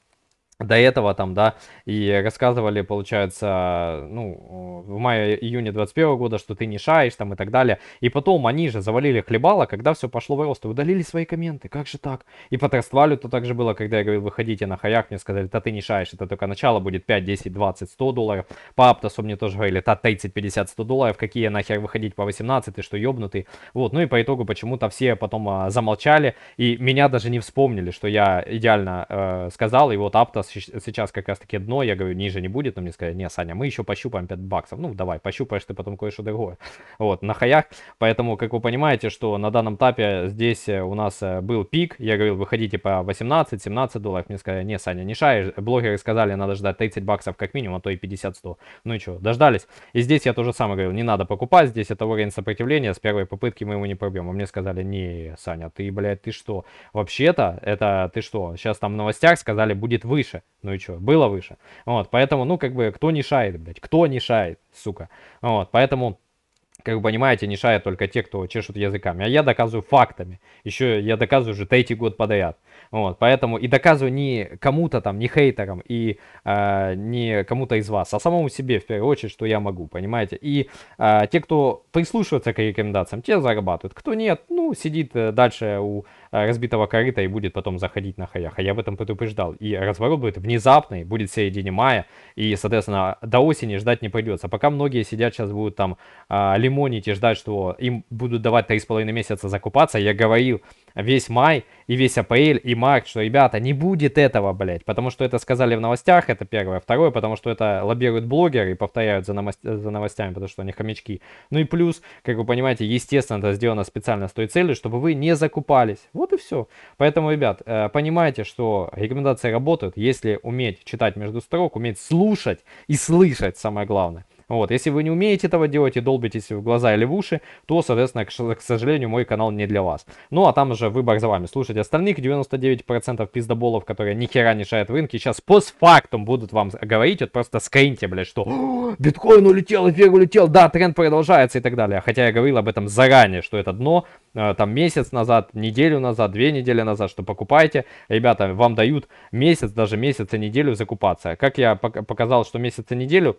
до этого там, да, и рассказывали, получается, ну, в мае-июне 21 года, что ты не шаешь там и так далее. И потом они же завалили хлебало, когда все пошло в рост, и удалили свои комменты, как же так? И по Трествалю то так же было, когда я говорил, выходите на хаяк, мне сказали, да ты не шаешь, это только начало будет 5, 10, 20, 100 долларов. По Аптосу мне тоже говорили, та 30, 50, 100 долларов, какие нахер выходить по 18, ты что, ёбнутый? Вот, ну и по итогу почему-то все потом а, замолчали, и меня даже не вспомнили, что я идеально э, сказал, и вот Аптос сейчас как раз-таки дно, я говорю, ниже не будет, но мне сказали, не, Саня, мы еще пощупаем 5 баксов. Ну, давай, пощупаешь ты потом кое-что другое. Вот, на хаях. Поэтому, как вы понимаете, что на данном этапе здесь э, у нас э, был пик, я говорил, выходите по 18-17 долларов. Мне сказали, не, Саня, не шаешь. Блогеры сказали, надо ждать 30 баксов как минимум, а то и 50-100. Ну и что, дождались. И здесь я тоже самое говорил, не надо покупать, здесь это уровень сопротивления, с первой попытки мы его не пробьем. А мне сказали, не, Саня, ты, блядь, ты что? Вообще-то, это ты что? Сейчас там в новостях сказали, будет выше выше, ну и что, было выше. Вот, поэтому, ну, как бы, кто не шает, блядь, кто не шает, сука. Вот, поэтому как вы понимаете, не шая только те, кто чешут языками. А я доказываю фактами. Еще я доказываю уже третий год подряд. Вот, поэтому и доказываю не кому-то там, не хейтерам и э, не кому-то из вас, а самому себе в первую очередь, что я могу, понимаете. И э, те, кто прислушивается к рекомендациям, те зарабатывают. Кто нет, ну, сидит э, дальше у Э, разбитого корыта и будет потом заходить на хаях. А я об этом предупреждал. И разворот будет внезапный, будет в середине мая, и, соответственно, до осени ждать не придется. Пока многие сидят сейчас будут там а, лимонить и ждать, что им будут давать 3,5 месяца закупаться, я говорил, весь май и весь АПЛ, и Марк, что, ребята, не будет этого, блядь, потому что это сказали в новостях, это первое. Второе, потому что это лоббируют блогеры и повторяют за, новост... за новостями, потому что они хомячки. Ну и плюс, как вы понимаете, естественно, это сделано специально с той целью, чтобы вы не закупались. Вот и все. Поэтому, ребят, э, понимаете, что рекомендации работают, если уметь читать между строк, уметь слушать и слышать, самое главное. Вот. Если вы не умеете этого делать и долбитесь в глаза или в уши, то, соответственно, к, к сожалению, мой канал не для вас. Ну, а там уже выбор за вами. Слушайте остальных 99% пиздоболов, которые ни хера не шают в рынке, сейчас постфактум будут вам говорить, вот просто скриньте, блядь, что биткоин улетел, эфир улетел, да, тренд продолжается и так далее. Хотя я говорил об этом заранее, что это дно, э, там месяц назад, неделю назад, две недели назад, что покупайте. Ребята, вам дают месяц, даже месяц и неделю закупаться. Как я показал, что месяц и неделю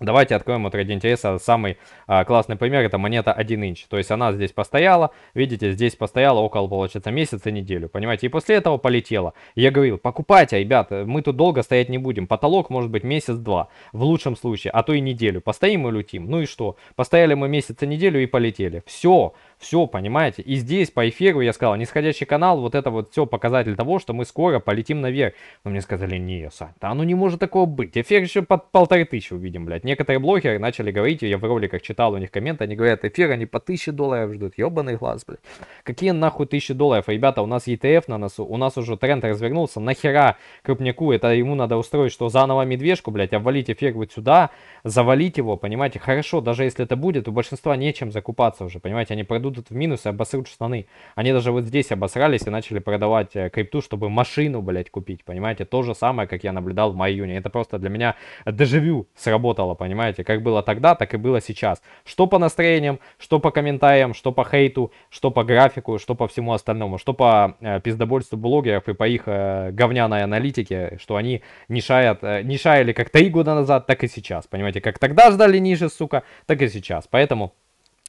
Давайте откроем вот ради интереса самый а, классный пример, это монета 1 инч. То есть она здесь постояла, видите, здесь постояла около, получается, месяца, неделю, понимаете? И после этого полетела. Я говорил, покупайте, ребята, мы тут долго стоять не будем. Потолок может быть месяц-два, в лучшем случае, а то и неделю. Постоим и летим. Ну и что? Постояли мы месяца, неделю и полетели. Все, все, понимаете? И здесь по эфиру я сказал, нисходящий канал, вот это вот все показатель того, что мы скоро полетим наверх. Но мне сказали, не, Сань, да оно не может такого быть. Эфир еще под полторы тысячи увидим, блядь. Некоторые блогеры начали говорить, я в роликах читал у них комменты, они говорят, эфир они по 1000 долларов ждут, ебаный глаз, блядь. Какие нахуй 1000 долларов? Ребята, у нас ETF на носу, у нас уже тренд развернулся, нахера крупняку, это ему надо устроить, что заново медвежку, блядь, обвалить эфир вот сюда, завалить его, понимаете, хорошо, даже если это будет, у большинства нечем закупаться уже, понимаете, они пройдут в минус и обосрут штаны. Они даже вот здесь обосрались и начали продавать э, крипту, чтобы машину, блядь, купить, понимаете, то же самое, как я наблюдал в мае Это просто для меня дежавю сработало понимаете? Как было тогда, так и было сейчас. Что по настроениям, что по комментариям, что по хейту, что по графику, что по всему остальному, что по э, пиздобольству блогеров и по их э, говняной аналитике, что они не, шаят, э, не шаяли как три года назад, так и сейчас, понимаете? Как тогда ждали ниже, сука, так и сейчас. Поэтому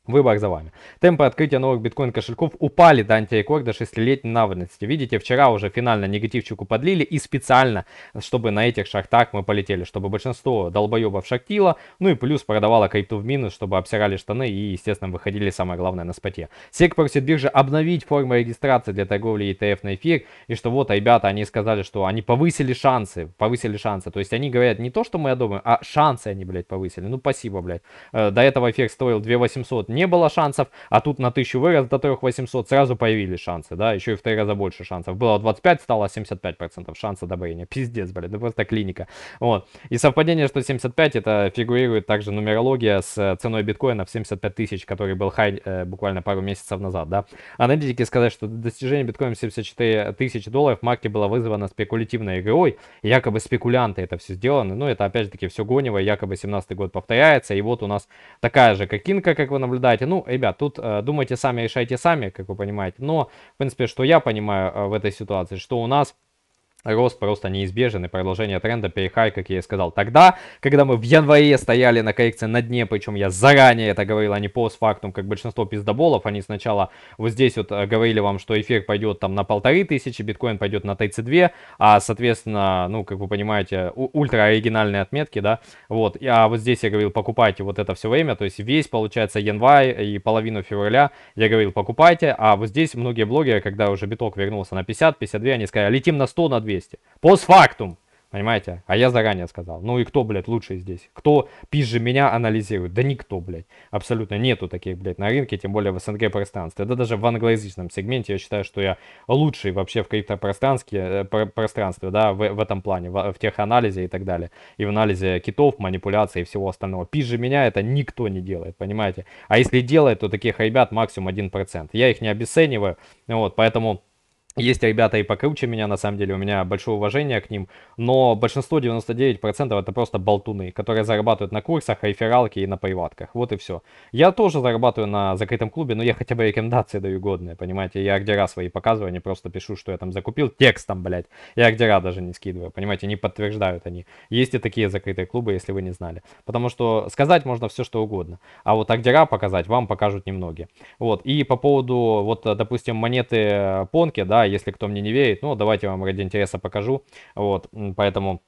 Выбор за вами. Темпы открытия новых биткоин-кошельков упали до антирекорда 6-летней давности. Видите, вчера уже финально негативчику подлили и специально, чтобы на этих шахтах мы полетели, чтобы большинство долбоебов шахтило, ну и плюс продавало крипту в минус, чтобы обсирали штаны и, естественно, выходили, самое главное, на споте. SEC просит биржа обновить форму регистрации для торговли ETF на эфир, и что вот, ребята, они сказали, что они повысили шансы, повысили шансы. То есть они говорят не то, что мы одобрим, а шансы они, блядь, повысили. Ну, спасибо, блядь. Э, до этого эфир стоил 2800, не было шансов, а тут на 1000 вырос до 3800, сразу появились шансы, да, еще и в 3 раза больше шансов. Было 25, стало 75% шанса добавления. Пиздец, блядь, это просто клиника. Вот. И совпадение, что 75, это фигурирует также нумерология с э, ценой биткоина в 75 тысяч, который был хай э, буквально пару месяцев назад, да. Аналитики сказали, что достижение биткоина 74 тысячи долларов в марте было вызвано спекулятивной игрой, якобы спекулянты это все сделаны, ну это опять же таки все гонево, якобы 17 год повторяется, и вот у нас такая же картинка, как вы наблюдаете, читайте. Ну, ребят, тут э, думайте сами, решайте сами, как вы понимаете. Но, в принципе, что я понимаю э, в этой ситуации, что у нас Рост просто неизбежен и продолжение тренда перехай, как я и сказал. Тогда, когда мы в январе стояли на коррекции на дне, причем я заранее это говорил, а не постфактум, как большинство пиздоболов, они сначала вот здесь вот э, говорили вам, что эфир пойдет там на полторы тысячи, биткоин пойдет на 32, а соответственно, ну, как вы понимаете, ультра оригинальные отметки, да, вот, а вот здесь я говорил, покупайте вот это все время, то есть весь, получается, январь и половину февраля я говорил, покупайте, а вот здесь многие блогеры, когда уже биток вернулся на 50, 52, они сказали, летим на 100, на 200, 200. Постфактум. Понимаете? А я заранее сказал. Ну и кто, блядь, лучший здесь? Кто пизже меня анализирует? Да никто, блядь. Абсолютно нету таких, блядь, на рынке, тем более в СНГ-пространстве. Да даже в англоязычном сегменте я считаю, что я лучший вообще в криптопространстве, э, пространстве, да, в, в этом плане, в, в теханализе и так далее. И в анализе китов, манипуляций и всего остального. Пизже меня это никто не делает, понимаете? А если делает, то таких ребят максимум 1%. Я их не обесцениваю, вот, поэтому... Есть ребята и покруче меня, на самом деле, у меня большое уважение к ним, но большинство, 99% это просто болтуны, которые зарабатывают на курсах, рефералке и на приватках, вот и все. Я тоже зарабатываю на закрытом клубе, но я хотя бы рекомендации даю годные, понимаете, я ордера свои показываю, а не просто пишу, что я там закупил, текстом, блядь, я ордера даже не скидываю, понимаете, не подтверждают они. Есть и такие закрытые клубы, если вы не знали, потому что сказать можно все, что угодно, а вот ордера показать вам покажут немногие. Вот, и по поводу, вот, допустим, монеты э, Понки, да, если кто мне не верит, ну, давайте вам ради интереса покажу, вот, поэтому,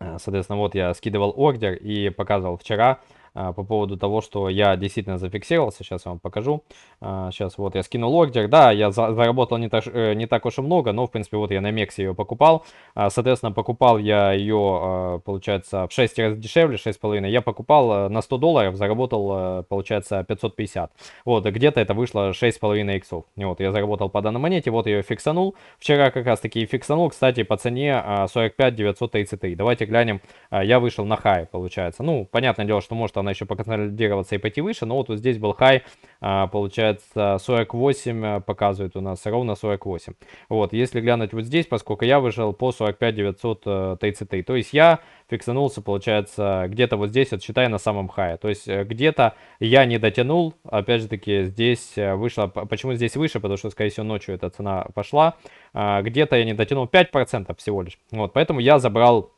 э, соответственно, вот я скидывал ордер и показывал вчера, а, по поводу того, что я действительно зафиксировался. Сейчас я вам покажу. Сейчас а, вот я скинул ордер. Да, я заработал не так, э, не так уж и много, но в принципе вот я на Мексе ее покупал. А, соответственно, покупал я ее, получается, в 6 раз дешевле, 6,5. Я покупал э, на 100 долларов, заработал, э, получается, 550. Вот, где-то это вышло 6,5 иксов. Вот, я заработал по данной монете, вот ее фиксанул. Вчера как раз таки и фиксанул, кстати, по цене 45 933. Давайте глянем, я вышел на хай, получается. Ну, понятное дело, что может она еще поконсолидироваться и пойти выше, но вот, вот здесь был хай, а, получается 48, э, показывает у нас ровно 48. Вот, если глянуть вот здесь, поскольку я вышел по 45 900 930, то есть я фиксанулся, получается, где-то вот здесь, вот считай, на самом хае. То есть э, где-то я не дотянул, опять же таки, здесь э, вышло, почему здесь выше, потому что, скорее всего, ночью эта цена пошла, а, где-то я не дотянул 5% всего лишь. Вот, поэтому я забрал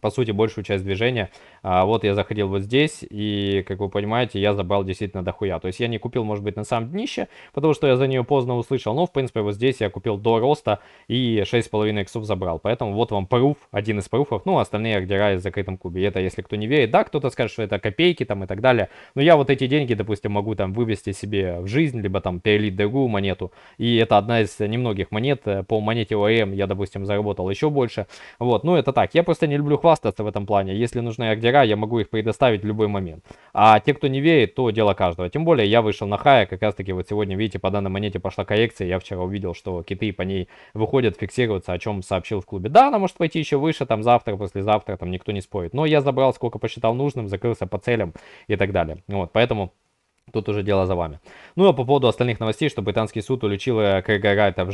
по сути, большую часть движения. А, вот я заходил вот здесь, и, как вы понимаете, я забрал действительно дохуя. То есть я не купил, может быть, на самом днище, потому что я за нее поздно услышал. Но, в принципе, вот здесь я купил до роста и 6,5 иксов забрал. Поэтому вот вам пруф, один из пруфов. Ну, остальные ордера из закрытом кубе. Это, если кто не верит, да, кто-то скажет, что это копейки там и так далее. Но я вот эти деньги, допустим, могу там вывести себе в жизнь, либо там перелить другую монету. И это одна из немногих монет. Э, по монете ОМ я, допустим, заработал еще больше. Вот, ну это так. Я просто не люблю хвастаться в этом плане. Если нужны ордера, я могу их предоставить в любой момент. А те, кто не верит, то дело каждого. Тем более, я вышел на хая, как раз таки вот сегодня, видите, по данной монете пошла коррекция. Я вчера увидел, что киты по ней выходят, фиксироваться. о чем сообщил в клубе. Да, она может пойти еще выше, там завтра, послезавтра, там никто не спорит. Но я забрал, сколько посчитал нужным, закрылся по целям и так далее. Вот, поэтому... Тут уже дело за вами. Ну а по поводу остальных новостей, что британский суд уличил это в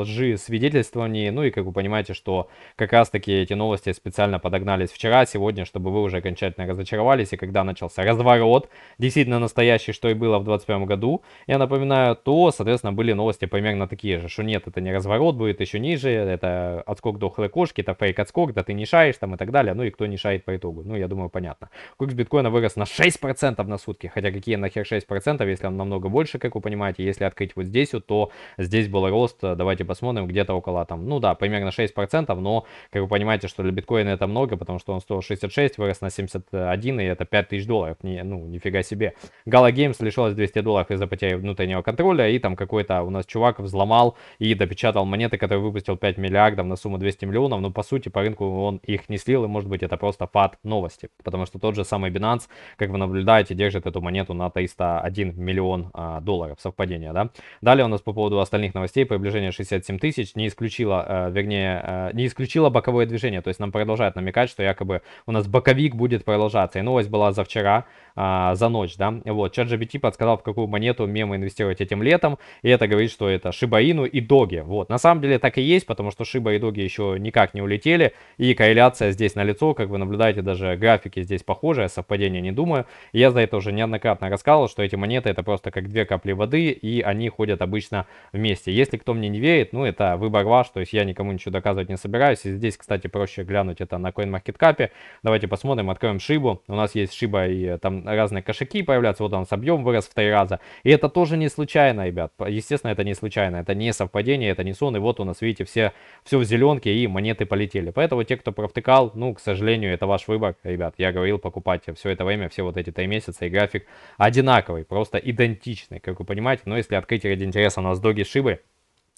лжи свидетельствовании. Ну и как вы понимаете, что как раз таки эти новости специально подогнались вчера, сегодня, чтобы вы уже окончательно разочаровались. И когда начался разворот, действительно настоящий, что и было в 2021 году, я напоминаю, то, соответственно, были новости примерно такие же, что нет, это не разворот, будет еще ниже, это отскок дохлой кошки, это фейк-отскок, да ты не шаешь там и так далее. Ну и кто не шает по итогу. Ну я думаю, понятно. Курс биткоина вырос на 6% на сутки, хотя какие нахер 6%? 6%, если он намного больше, как вы понимаете. Если открыть вот здесь, то здесь был рост, э, давайте посмотрим, где-то около там, ну да, примерно 6%, но, как вы понимаете, что для биткоина это много, потому что он стоил 66, вырос на 71, и это 5000 долларов, не, ну, нифига себе. Gala Games лишилась 200 долларов из-за потери внутреннего контроля, и там какой-то у нас чувак взломал и допечатал монеты, которые выпустил 5 миллиардов на сумму 200 миллионов, но по сути по рынку он их не слил, и может быть это просто фат новости, потому что тот же самый Binance, как вы наблюдаете, держит эту монету на 300 это 1 миллион а, долларов, совпадение, да. Далее у нас по поводу остальных новостей, приближение 67 тысяч, не исключило, э, вернее, э, не исключило боковое движение, то есть нам продолжают намекать, что якобы у нас боковик будет продолжаться. И новость была за вчера, а, за ночь, да. Вот, чат GPT подсказал, в какую монету мемы инвестировать этим летом, и это говорит, что это шибаину и Доги. Вот, на самом деле так и есть, потому что Шиба и Доги еще никак не улетели, и корреляция здесь налицо, как вы наблюдаете, даже графики здесь похожие, совпадение не думаю. я за это уже неоднократно рассказывал, что эти монеты это просто как две капли воды, и они ходят обычно вместе. Если кто мне не верит, ну это выбор ваш, то есть я никому ничего доказывать не собираюсь. И здесь, кстати, проще глянуть это на CoinMarketCap. Давайте посмотрим, откроем шибу. У нас есть шиба и э, там разные кошельки появляются. Вот он с объем вырос в три раза. И это тоже не случайно, ребят. Естественно, это не случайно, это не совпадение, это не сон. И вот у нас, видите, все, все в зеленке и монеты полетели. Поэтому те, кто провтыкал, ну, к сожалению, это ваш выбор, ребят. Я говорил покупать все это время, все вот эти три месяца и график одинаковый одинаковые, просто идентичны, как вы понимаете. Но если открыть ради интереса у нас доги шибы,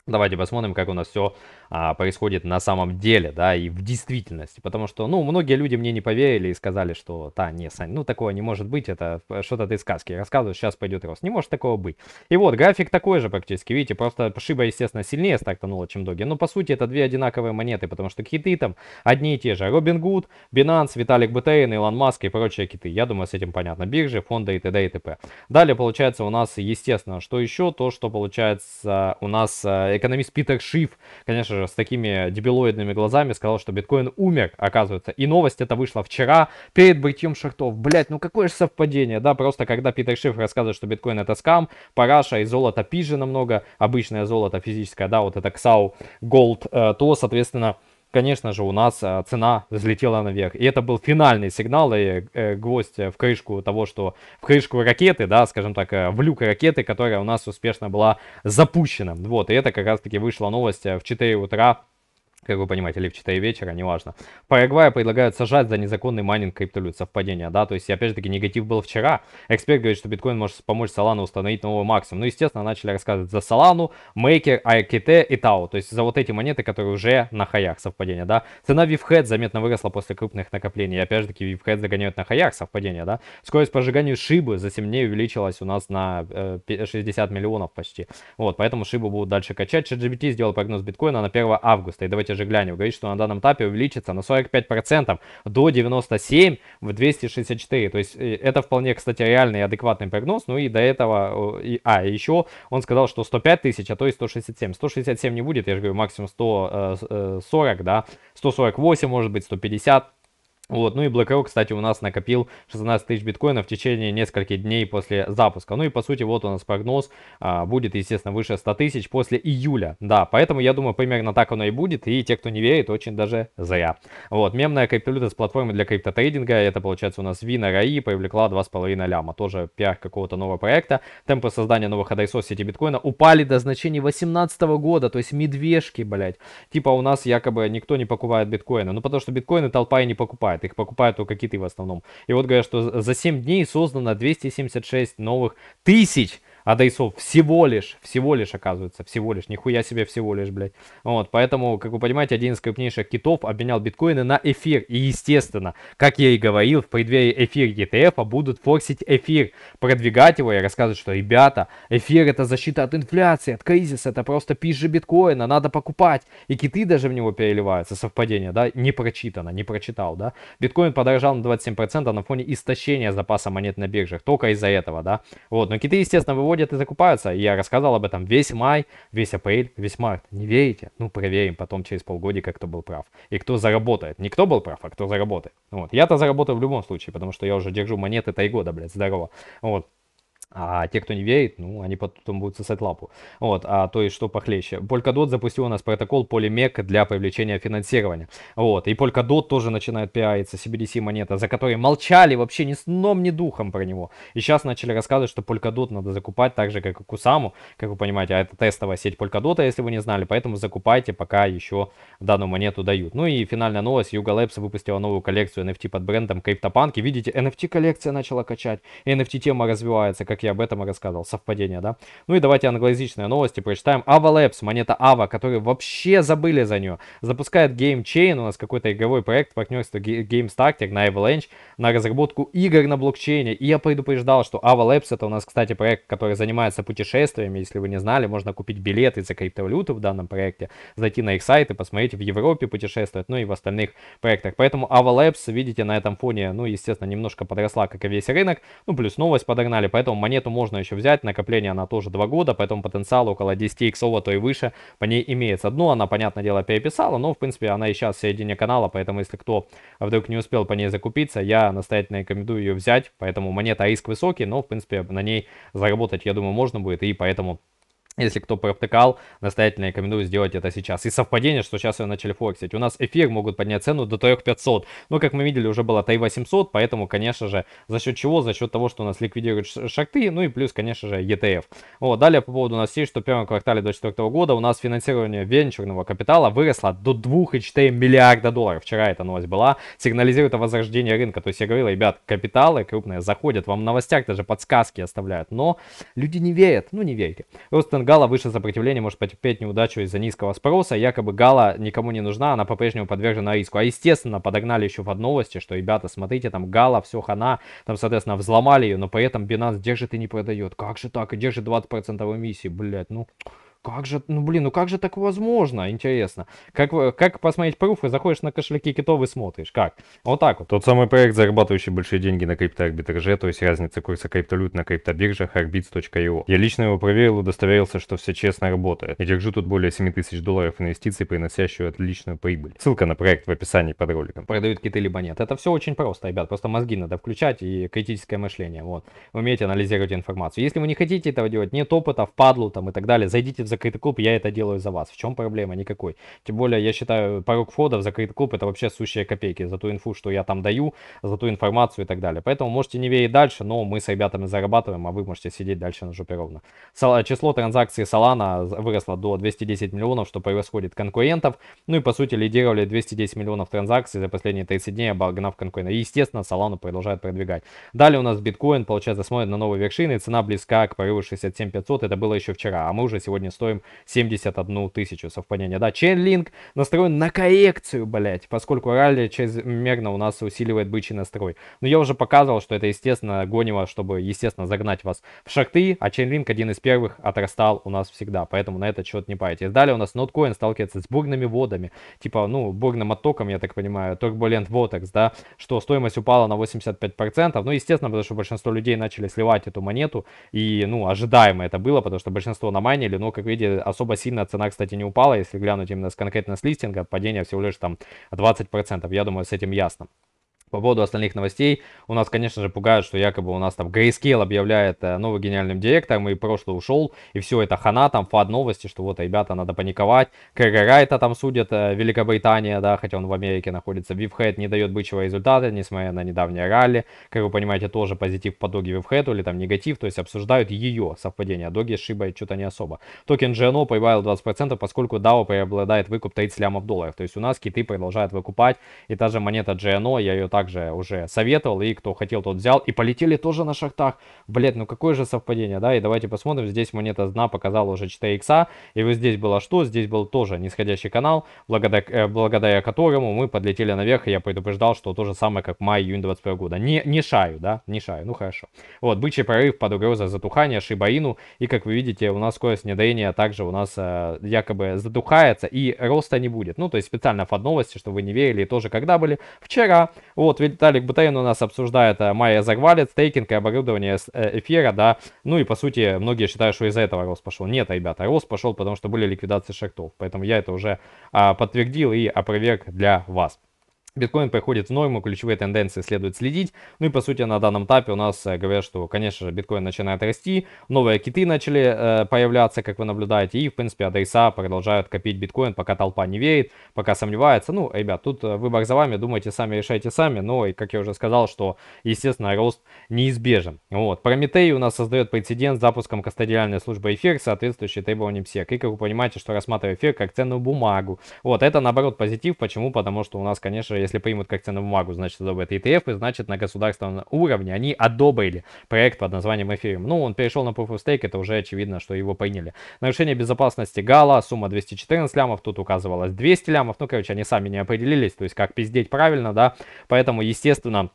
Давайте посмотрим, как у нас все а, происходит на самом деле, да, и в действительности. Потому что, ну, многие люди мне не поверили и сказали, что, да, не, Сань, ну, такого не может быть, это что-то ты сказки рассказываешь, сейчас пойдет рост. Не может такого быть. И вот, график такой же практически, видите, просто шиба, естественно, сильнее стартанула, чем доги. Но, по сути, это две одинаковые монеты, потому что киты там одни и те же. Робин Гуд, Binance, Виталик Бутерин, Илон Маск и прочие киты. Я думаю, с этим понятно. Биржи, фонды и т.д. и т.п. Далее, получается, у нас, естественно, что еще? То, что, получается, у нас э, экономист Питер Шиф, конечно же, с такими дебилоидными глазами сказал, что биткоин умер, оказывается. И новость эта вышла вчера перед бритьем шартов. Блять, ну какое же совпадение, да? Просто когда Питер Шиф рассказывает, что биткоин это скам, параша и золото пиже намного, обычное золото физическое, да, вот это ксау, голд, э, то, соответственно, конечно же, у нас а, цена взлетела наверх. И это был финальный сигнал и э, гвоздь в крышку того, что в крышку ракеты, да, скажем так, э, в люк ракеты, которая у нас успешно была запущена. Вот, и это как раз-таки вышла новость э, в 4 утра как вы понимаете, левчатая вечера, неважно. Парагвая предлагают сажать за незаконный майнинг криптовалют, совпадение, да, то есть, опять-таки, же, негатив был вчера. Эксперт говорит, что биткоин может помочь Solana установить новый максимум. Ну, естественно, начали рассказывать за Solana, мейкер, ARKT и Тау, то есть за вот эти монеты, которые уже на хаях, совпадение, да. Цена Вивхед заметно выросла после крупных накоплений, опять-таки, же, Вивхед загоняют на хаях, совпадение, да. Скорость прожигания Шибы за 7 дней увеличилась у нас на э, 60 миллионов почти. Вот, поэтому Шибу будут дальше качать. ChatGPT сделал прогноз биткоина на 1 августа, и давайте отчете Жиглянев говорит, что на данном этапе увеличится на 45% до 97 в 264. То есть э, это вполне, кстати, реальный и адекватный прогноз. Ну и до этого... И, а, еще он сказал, что 105 тысяч, а то и 167. 167 не будет, я же говорю, максимум 140, э, э, да, 148 может быть, 150 вот, ну и BlackRock, кстати, у нас накопил 16 тысяч биткоинов в течение нескольких дней после запуска. Ну и по сути, вот у нас прогноз а, будет, естественно, выше 100 тысяч после июля. Да, поэтому я думаю, примерно так оно и будет. И те, кто не верит, очень даже зря. Вот, мемная криптовалюта с платформы для криптотрейдинга, это получается у нас Вина Раи, привлекла 2,5 ляма. Тоже пиар какого-то нового проекта. Темпы создания новых адресов сети биткоина упали до значения 2018 года, то есть медвежки, блять. Типа у нас якобы никто не покупает биткоины. Ну потому что биткоины толпа и не покупает покупает. Их покупают только киты в основном. И вот говорят, что за 7 дней создано 276 новых тысяч а айсов. Всего лишь, всего лишь, оказывается, всего лишь. Нихуя себе всего лишь, блядь. Вот, поэтому, как вы понимаете, один из крупнейших китов обменял биткоины на эфир. И, естественно, как я и говорил, в преддверии эфир ETF -а будут форсить эфир, продвигать его и рассказывать, что, ребята, эфир это защита от инфляции, от кризиса, это просто пизжа биткоина, надо покупать. И киты даже в него переливаются, совпадение, да, не прочитано, не прочитал, да. Биткоин подорожал на 27% на фоне истощения запаса монет на биржах, только из-за этого, да. Вот, но киты, естественно, выводят ходят и закупаются. я рассказал об этом весь май, весь апрель, весь март. Не верите? Ну, проверим потом через полгодика, кто был прав. И кто заработает. Не кто был прав, а кто заработает. Вот. Я-то заработаю в любом случае, потому что я уже держу монеты три года, блядь, здорово. Вот. А те, кто не верит, ну, они потом будут сосать лапу. Вот, а то есть что похлеще. Polkadot запустил у нас протокол Polymec для привлечения финансирования. Вот, и Polkadot тоже начинает пиариться, CBDC монета, за которой молчали вообще ни сном, ни духом про него. И сейчас начали рассказывать, что Polkadot надо закупать так же, как и Кусаму, как вы понимаете, а это тестовая сеть Polkadot, если вы не знали, поэтому закупайте, пока еще данную монету дают. Ну и финальная новость, Yuga Labs выпустила новую коллекцию NFT под брендом CryptoPunk, и видите, NFT коллекция начала качать, NFT тема развивается, как как я об этом и рассказывал. Совпадение, да? Ну и давайте англоязычные новости прочитаем. Avalabs, монета Ava, которые вообще забыли за нее. Запускает GameChain, у нас какой-то игровой проект, партнерство GameStarter на Avalanche, на разработку игр на блокчейне. И я предупреждал, что Avalabs это у нас, кстати, проект, который занимается путешествиями. Если вы не знали, можно купить билеты за криптовалюту в данном проекте, зайти на их сайт и посмотреть в Европе путешествовать, ну и в остальных проектах. Поэтому Avalabs, видите, на этом фоне, ну, естественно, немножко подросла, как и весь рынок. Ну, плюс новость подогнали, поэтому Монету можно еще взять, накопление она тоже 2 года, поэтому потенциал около 10 иксов, а то и выше по ней имеется. Дно она, понятное дело, переписала, но в принципе она и сейчас в середине канала, поэтому если кто вдруг не успел по ней закупиться, я настоятельно рекомендую ее взять, поэтому монета а, риск высокий, но в принципе на ней заработать, я думаю, можно будет и поэтому если кто провтыкал, настоятельно рекомендую сделать это сейчас. И совпадение, что сейчас ее начали форсить. У нас эфир могут поднять цену до 3500. Но, ну, как мы видели, уже было 3800, поэтому, конечно же, за счет чего? За счет того, что у нас ликвидируют шахты, ну и плюс, конечно же, ETF. Вот, далее по поводу новостей, что в первом квартале 2024 года у нас финансирование венчурного капитала выросло до 2,4 миллиарда долларов. Вчера эта новость была. Сигнализирует о возрождении рынка. То есть я говорил, ребят, капиталы крупные заходят, вам в новостях даже подсказки оставляют. Но люди не верят, ну не верьте. Рост Гала выше сопротивления может потерпеть неудачу из-за низкого спроса. Якобы Гала никому не нужна, она по-прежнему подвержена риску. А естественно, подогнали еще в новости, что, ребята, смотрите, там Гала, все хана, там, соответственно, взломали ее, но при этом Binance держит и не продает. Как же так? И держит 20% эмиссии, блядь, ну... Как же, ну блин, ну как же так возможно? Интересно. Как, э, как посмотреть пруфы, заходишь на кошельки китов и смотришь. Как? Вот так вот. Тот самый проект, зарабатывающий большие деньги на криптоарбитраже, то есть разница курса криптовалют на криптобиржах arbits.io. Я лично его проверил, и удостоверился, что все честно работает. Я держу тут более 7 тысяч долларов инвестиций, приносящую отличную прибыль. Ссылка на проект в описании под роликом. Продают киты либо нет. Это все очень просто, ребят. Просто мозги надо включать и критическое мышление. Вот. Умейте анализировать информацию. Если вы не хотите этого делать, нет опыта, впадлу там и так далее, зайдите в в закрытый клуб, я это делаю за вас. В чем проблема? Никакой. Тем более, я считаю, порог входа в закрытый клуб это вообще сущие копейки за ту инфу, что я там даю, за ту информацию и так далее. Поэтому можете не верить дальше, но мы с ребятами зарабатываем, а вы можете сидеть дальше на жопе ровно. Число транзакций Solana выросло до 210 миллионов, что превосходит конкурентов. Ну и по сути лидировали 210 миллионов транзакций за последние 30 дней, обогнав конкурента. естественно, Solana продолжает продвигать. Далее у нас биткоин, получается, смотрит на новые вершины. Цена близка к порыву 67500. Это было еще вчера, а мы уже сегодня стоим 71 тысячу, совпадение, да. Chainlink настроен на коррекцию, блять, поскольку ралли чрезмерно у нас усиливает бычий настрой. Но я уже показывал, что это, естественно, гонило, чтобы, естественно, загнать вас в шахты, а Chainlink один из первых отрастал у нас всегда, поэтому на этот счет не паритесь. Далее у нас Notcoin сталкивается с бурными водами, типа, ну, бурным оттоком, я так понимаю, Turbulent Vortex, да, что стоимость упала на 85%, ну, естественно, потому что большинство людей начали сливать эту монету, и, ну, ожидаемо это было, потому что большинство намайнили, но, как видите, особо сильно цена, кстати, не упала. Если глянуть именно с конкретно с листинга, падение всего лишь там 20%. Я думаю, с этим ясно. По поводу остальных новостей, у нас, конечно же, пугают, что якобы у нас там Grayscale объявляет э, новым гениальным директором, и прошлый ушел, и все это хана, там фад новости, что вот, ребята, надо паниковать, Крэга Райта там судят, э, Великобритания, да, хотя он в Америке находится, Вивхед не дает бычьего результата, несмотря на недавнее ралли, как вы понимаете, тоже позитив по доге Вивхеду, или там негатив, то есть обсуждают ее совпадение, доги с Шибой что-то не особо. Токен GNO прибавил 20%, поскольку DAO преобладает выкуп 30 лямов долларов, то есть у нас киты продолжают выкупать, и та же монета GNO, я ее так также уже советовал, и кто хотел, тот взял. И полетели тоже на шахтах. Блять, ну какое же совпадение, да? И давайте посмотрим, здесь монета дна показала уже 4 икса, и вот здесь было что? Здесь был тоже нисходящий канал, благодаря, э, благодаря которому мы подлетели наверх, и я предупреждал, что то же самое, как май-июнь 21 года. Не, не шаю, да? Не шаю, ну хорошо. Вот, бычий прорыв под угрозой затухания Шибаину, и как вы видите, у нас скорость внедрения также у нас э, якобы затухается, и роста не будет. Ну, то есть специально под новости, чтобы вы не верили, и тоже когда были. Вчера, вот, вот Виталик Бутейн у нас обсуждает э, Майя Загвалит, стейкинг и оборудование э, эфира, да. Ну и по сути многие считают, что из-за этого рост пошел. Нет, ребята, рост пошел, потому что были ликвидации шартов. Поэтому я это уже а, подтвердил и опроверг для вас. Биткоин приходит в норму, ключевые тенденции следует следить. Ну и по сути на данном этапе у нас э, говорят, что, конечно же, биткоин начинает расти, новые киты начали э, появляться, как вы наблюдаете, и в принципе адреса продолжают копить биткоин, пока толпа не верит, пока сомневается. Ну, ребят, тут э, выбор за вами, думайте сами, решайте сами. Но и как я уже сказал, что, естественно, рост неизбежен. Вот, Прометей у нас создает прецедент с запуском кастодиальной службы эфир, соответствующей требованиям СЕК. И как вы понимаете, что рассматриваю эфир как ценную бумагу. Вот, это наоборот позитив. Почему? Потому что у нас, конечно, если примут как ценную бумагу, значит одобрят ETF, и значит на государственном уровне они одобрили проект под названием Ethereum. Ну, он перешел на Proof of Stake, это уже очевидно, что его приняли. Нарушение безопасности Гала, сумма 214 лямов, тут указывалось 200 лямов. Ну, короче, они сами не определились, то есть как пиздеть правильно, да, поэтому, естественно,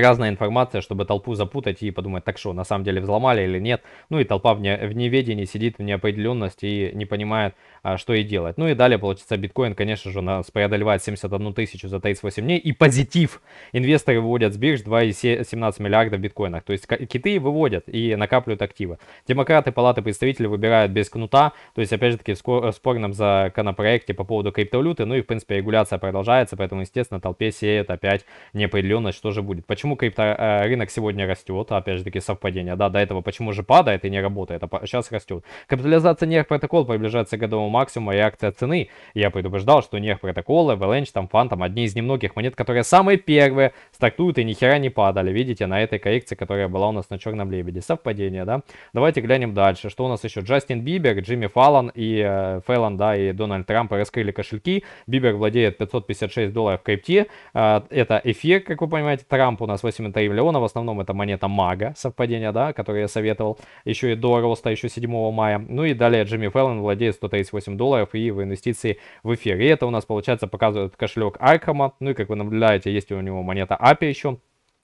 разная информация, чтобы толпу запутать и подумать, так что, на самом деле взломали или нет. Ну и толпа в, не, в неведении сидит в неопределенности и не понимает, а, что и делать. Ну и далее, получится, биткоин, конечно же, нас преодолевает 71 тысячу за 38 дней. И позитив. Инвесторы выводят с бирж 2,17 миллиардов биткоинов. То есть киты выводят и накапливают активы. Демократы Палаты представителей выбирают без кнута. То есть, опять же таки, в, скор в спорном законопроекте по поводу криптовалюты. Ну и, в принципе, регуляция продолжается, поэтому, естественно, толпе сеет опять неопределенность, что же будет. Почему почему э, рынок сегодня растет, опять же таки совпадение, да, до этого почему же падает и не работает, а сейчас растет. Капитализация NERC протокол приближается к годовому максимуму и акция цены. Я предупреждал, что NERC протокол, Avalanche, там Phantom, одни из немногих монет, которые самые первые стартуют и нихера не падали, видите, на этой коррекции, которая была у нас на черном лебеде. Совпадение, да? Давайте глянем дальше, что у нас еще? Джастин Бибер, Джимми Фаллон и э, Фэллон, да, и Дональд Трамп раскрыли кошельки. Бибер владеет 556 долларов в крипте, э, это эфир, как вы понимаете, Трамп у нас нас 8,3 миллиона, в основном это монета Мага, совпадение, да, который я советовал, еще и до роста, еще 7 мая. Ну и далее Джимми Феллон владеет 138 долларов и в инвестиции в эфир. И это у нас, получается, показывает кошелек Аркхама, ну и как вы наблюдаете, есть у него монета API еще,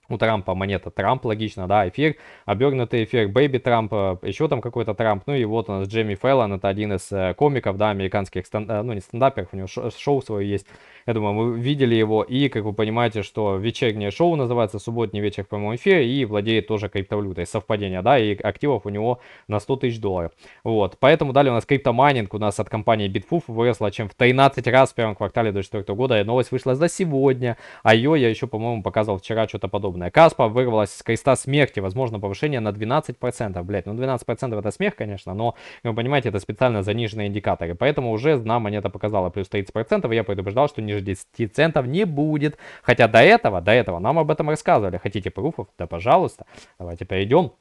у Трампа монета Трамп, логично, да, эфир, обернутый эфир, Бэйби Трамп, еще там какой-то Трамп, ну и вот у нас Джейми Фэллон, это один из э, комиков, да, американских, э, ну не стендаперов, у него шоу, шоу свое есть, я думаю, мы видели его, и, как вы понимаете, что вечернее шоу называется, субботний вечер в прямом эфире, и владеет тоже криптовалютой, совпадение, да, и активов у него на 100 тысяч долларов, вот, поэтому далее у нас криптомайнинг у нас от компании BitFoof выросла, чем в 13 раз в первом квартале 2024 года, и новость вышла за сегодня, а ее я еще, по-моему, показывал вчера, что-то подобное, подобное. Каспа вырвалась с креста смерти, возможно, повышение на 12%. Блять, ну 12% это смех, конечно, но, вы понимаете, это специально заниженные индикаторы. Поэтому уже нам монета показала плюс 30%, и я предупреждал, что ниже 10 центов не будет. Хотя до этого, до этого нам об этом рассказывали. Хотите пруфов? Да пожалуйста. Давайте перейдем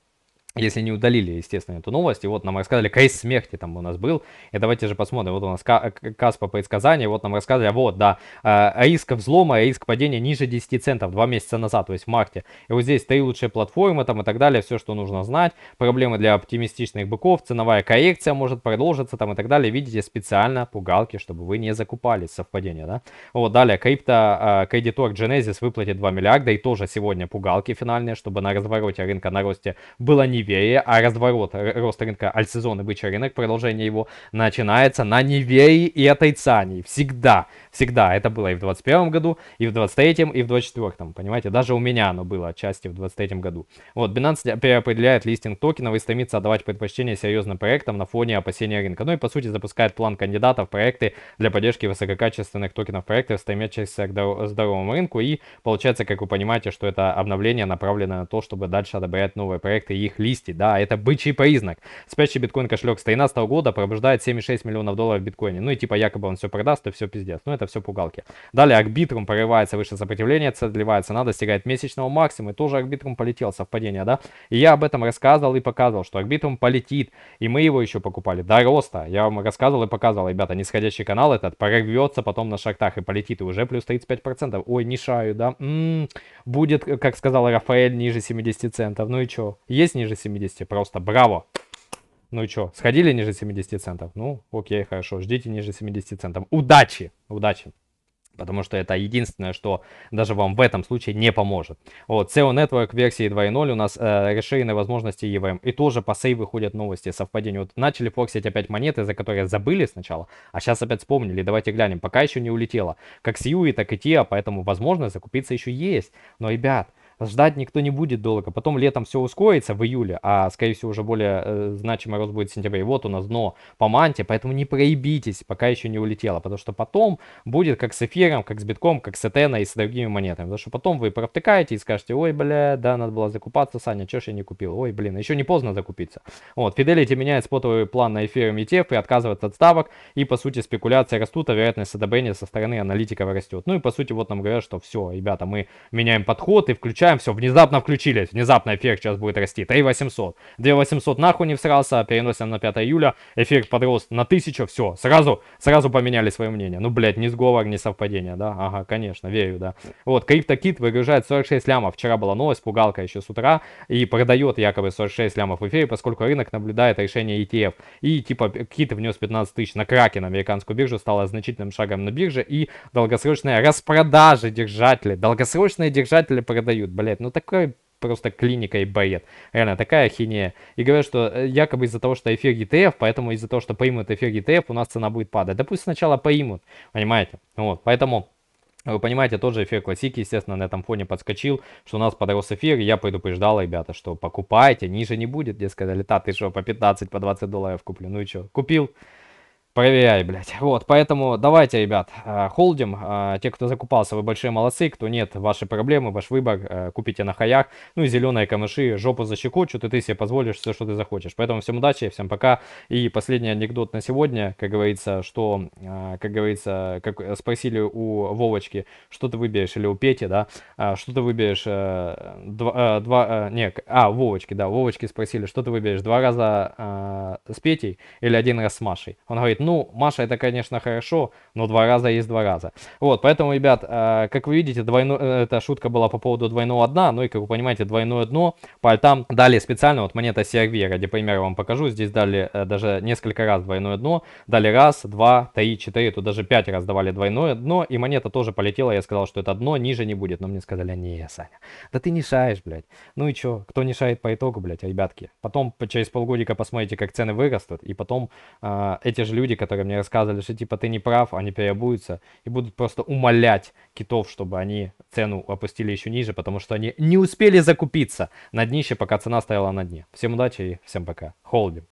если не удалили, естественно, эту новость. И вот нам рассказали, кейс смерти там у нас был. И давайте же посмотрим. Вот у нас каз э, по предсказанию. Вот нам рассказали, вот, да, э, риск взлома, риск падения ниже 10 центов два месяца назад, то есть в марте. И вот здесь три лучшие платформы там и так далее, все, что нужно знать. Проблемы для оптимистичных быков, ценовая коррекция может продолжиться там и так далее. Видите, специально пугалки, чтобы вы не закупались, совпадение, да. Вот далее, крипто, э, кредитор Genesis выплатит 2 миллиарда и тоже сегодня пугалки финальные, чтобы на развороте рынка на росте было не Нивеи, а разворот э, роста рынка альтсезона бычий рынок, продолжение его, начинается на Невее и отрицании. Всегда, всегда. Это было и в 21 году, и в 23, и в 24. Понимаете, даже у меня оно было отчасти в 23 году. Вот, Binance переопределяет листинг токенов и стремится отдавать предпочтение серьезным проектам на фоне опасения рынка. Ну и, по сути, запускает план кандидатов в проекты для поддержки высококачественных токенов проектов, стремящихся к здоровому рынку. И получается, как вы понимаете, что это обновление направлено на то, чтобы дальше одобрять новые проекты и их лидеры листья, да, это бычий признак. Спящий биткоин-кошелек с 13 года пробуждает 7,6 миллионов долларов в биткоине. Ну и типа якобы он все продаст, и все пиздец. Ну это все пугалки. Далее арбитрум порывается выше сопротивления, целевая надо достигает месячного максимума, и тоже арбитрум полетел, совпадение, да? И я об этом рассказывал и показывал, что арбитрум полетит, и мы его еще покупали до роста. Я вам рассказывал и показывал, ребята, нисходящий канал этот прорвется потом на шахтах и полетит, и уже плюс 35%. Ой, не шаю, да? М м-м, -м -м. Будет, как сказал Рафаэль, ниже 70 центов. Ну и что? Есть ниже 70, просто браво. Ну и что, сходили ниже 70 центов? Ну, окей, хорошо, ждите ниже 70 центов. Удачи, удачи. Потому что это единственное, что даже вам в этом случае не поможет. Вот, SEO Network версии 2.0 у нас э, расширенные возможности EVM. И тоже по сей выходят новости, совпадения. Вот начали фоксить опять монеты, за которые забыли сначала, а сейчас опять вспомнили. Давайте глянем, пока еще не улетело. Как с Юи, так и Тиа, поэтому возможность закупиться еще есть. Но, ребят, ждать никто не будет долго. Потом летом все ускорится в июле, а скорее всего уже более э, значимый рост будет в сентябре. И вот у нас дно по манте, поэтому не проебитесь, пока еще не улетело, потому что потом будет как с эфиром, как с битком, как с Этена и с другими монетами. Потому что потом вы провтыкаете и скажете, ой, бля, да, надо было закупаться, Саня, чё ж я не купил? Ой, блин, еще не поздно закупиться. Вот, Fidelity меняет спотовый план на эфиром ETF и отказывается от ставок, и по сути спекуляции растут, а вероятность одобрения со стороны аналитиков растет. Ну и по сути вот нам говорят, что все, ребята, мы меняем подход и включаем включаем, все, внезапно включились, внезапно эффект сейчас будет расти, 3800, 2800 нахуй не всрался, переносим на 5 июля, эффект подрос на 1000, все, сразу, сразу поменяли свое мнение, ну, блядь, ни сговор, ни совпадение, да, ага, конечно, верю, да, вот, CryptoKit выгружает 46 лямов, вчера была новость, пугалка еще с утра, и продает якобы 46 лямов в эфире, поскольку рынок наблюдает решение ETF, и типа Kit внес 15 тысяч на Кракен, американскую биржу, стало значительным шагом на бирже, и долгосрочные распродажи держателей, долгосрочные держатели продают, блядь, ну такой просто клиника и бред. Реально, такая хиния. И говорят, что э, якобы из-за того, что эфир ETF, поэтому из-за того, что поймут эфир ETF, у нас цена будет падать. Да пусть сначала поймут, понимаете? Вот, поэтому... Э, вы понимаете, тот же эфир классики, естественно, на этом фоне подскочил, что у нас подрос эфир, и я предупреждал, ребята, что покупайте, ниже не будет. Мне сказали, та, ты что, по 15, по 20 долларов куплю. Ну и что, купил? Проверяй, блядь. Вот, поэтому давайте, ребят, э, холдим. Э, те, кто закупался, вы большие молодцы. Кто нет, ваши проблемы, ваш выбор. Э, купите на хаях. Ну и зеленые камыши жопу защекочут, и ты себе позволишь все, что ты захочешь. Поэтому всем удачи, всем пока. И последний анекдот на сегодня, как говорится, что, как говорится, как спросили у Вовочки, что ты выберешь, или у Пети, да, что ты выберешь, два, два не, а, Вовочки, да, Вовочки спросили, что ты выберешь, два раза с Петей или один раз с Машей. Он говорит, ну, ну, Маша, это, конечно, хорошо, но два раза есть два раза. Вот, поэтому, ребят, э, как вы видите, двойно, э, эта шутка была по поводу двойного дна, ну и, как вы понимаете, двойное дно по альтам дали специально, вот монета CRV, ради примера вам покажу, здесь дали э, даже несколько раз двойное дно, дали раз, два, три, четыре, тут даже пять раз давали двойное дно, и монета тоже полетела, я сказал, что это дно, ниже не будет, но мне сказали, не, Саня, да ты не шаешь, блядь, ну и чё, кто не шает по итогу, блядь, ребятки, потом через полгодика посмотрите, как цены вырастут, и потом э, эти же люди люди, которые мне рассказывали, что типа ты не прав, они переобуются и будут просто умолять китов, чтобы они цену опустили еще ниже, потому что они не успели закупиться на днище, пока цена стояла на дне. Всем удачи и всем пока. Холдим.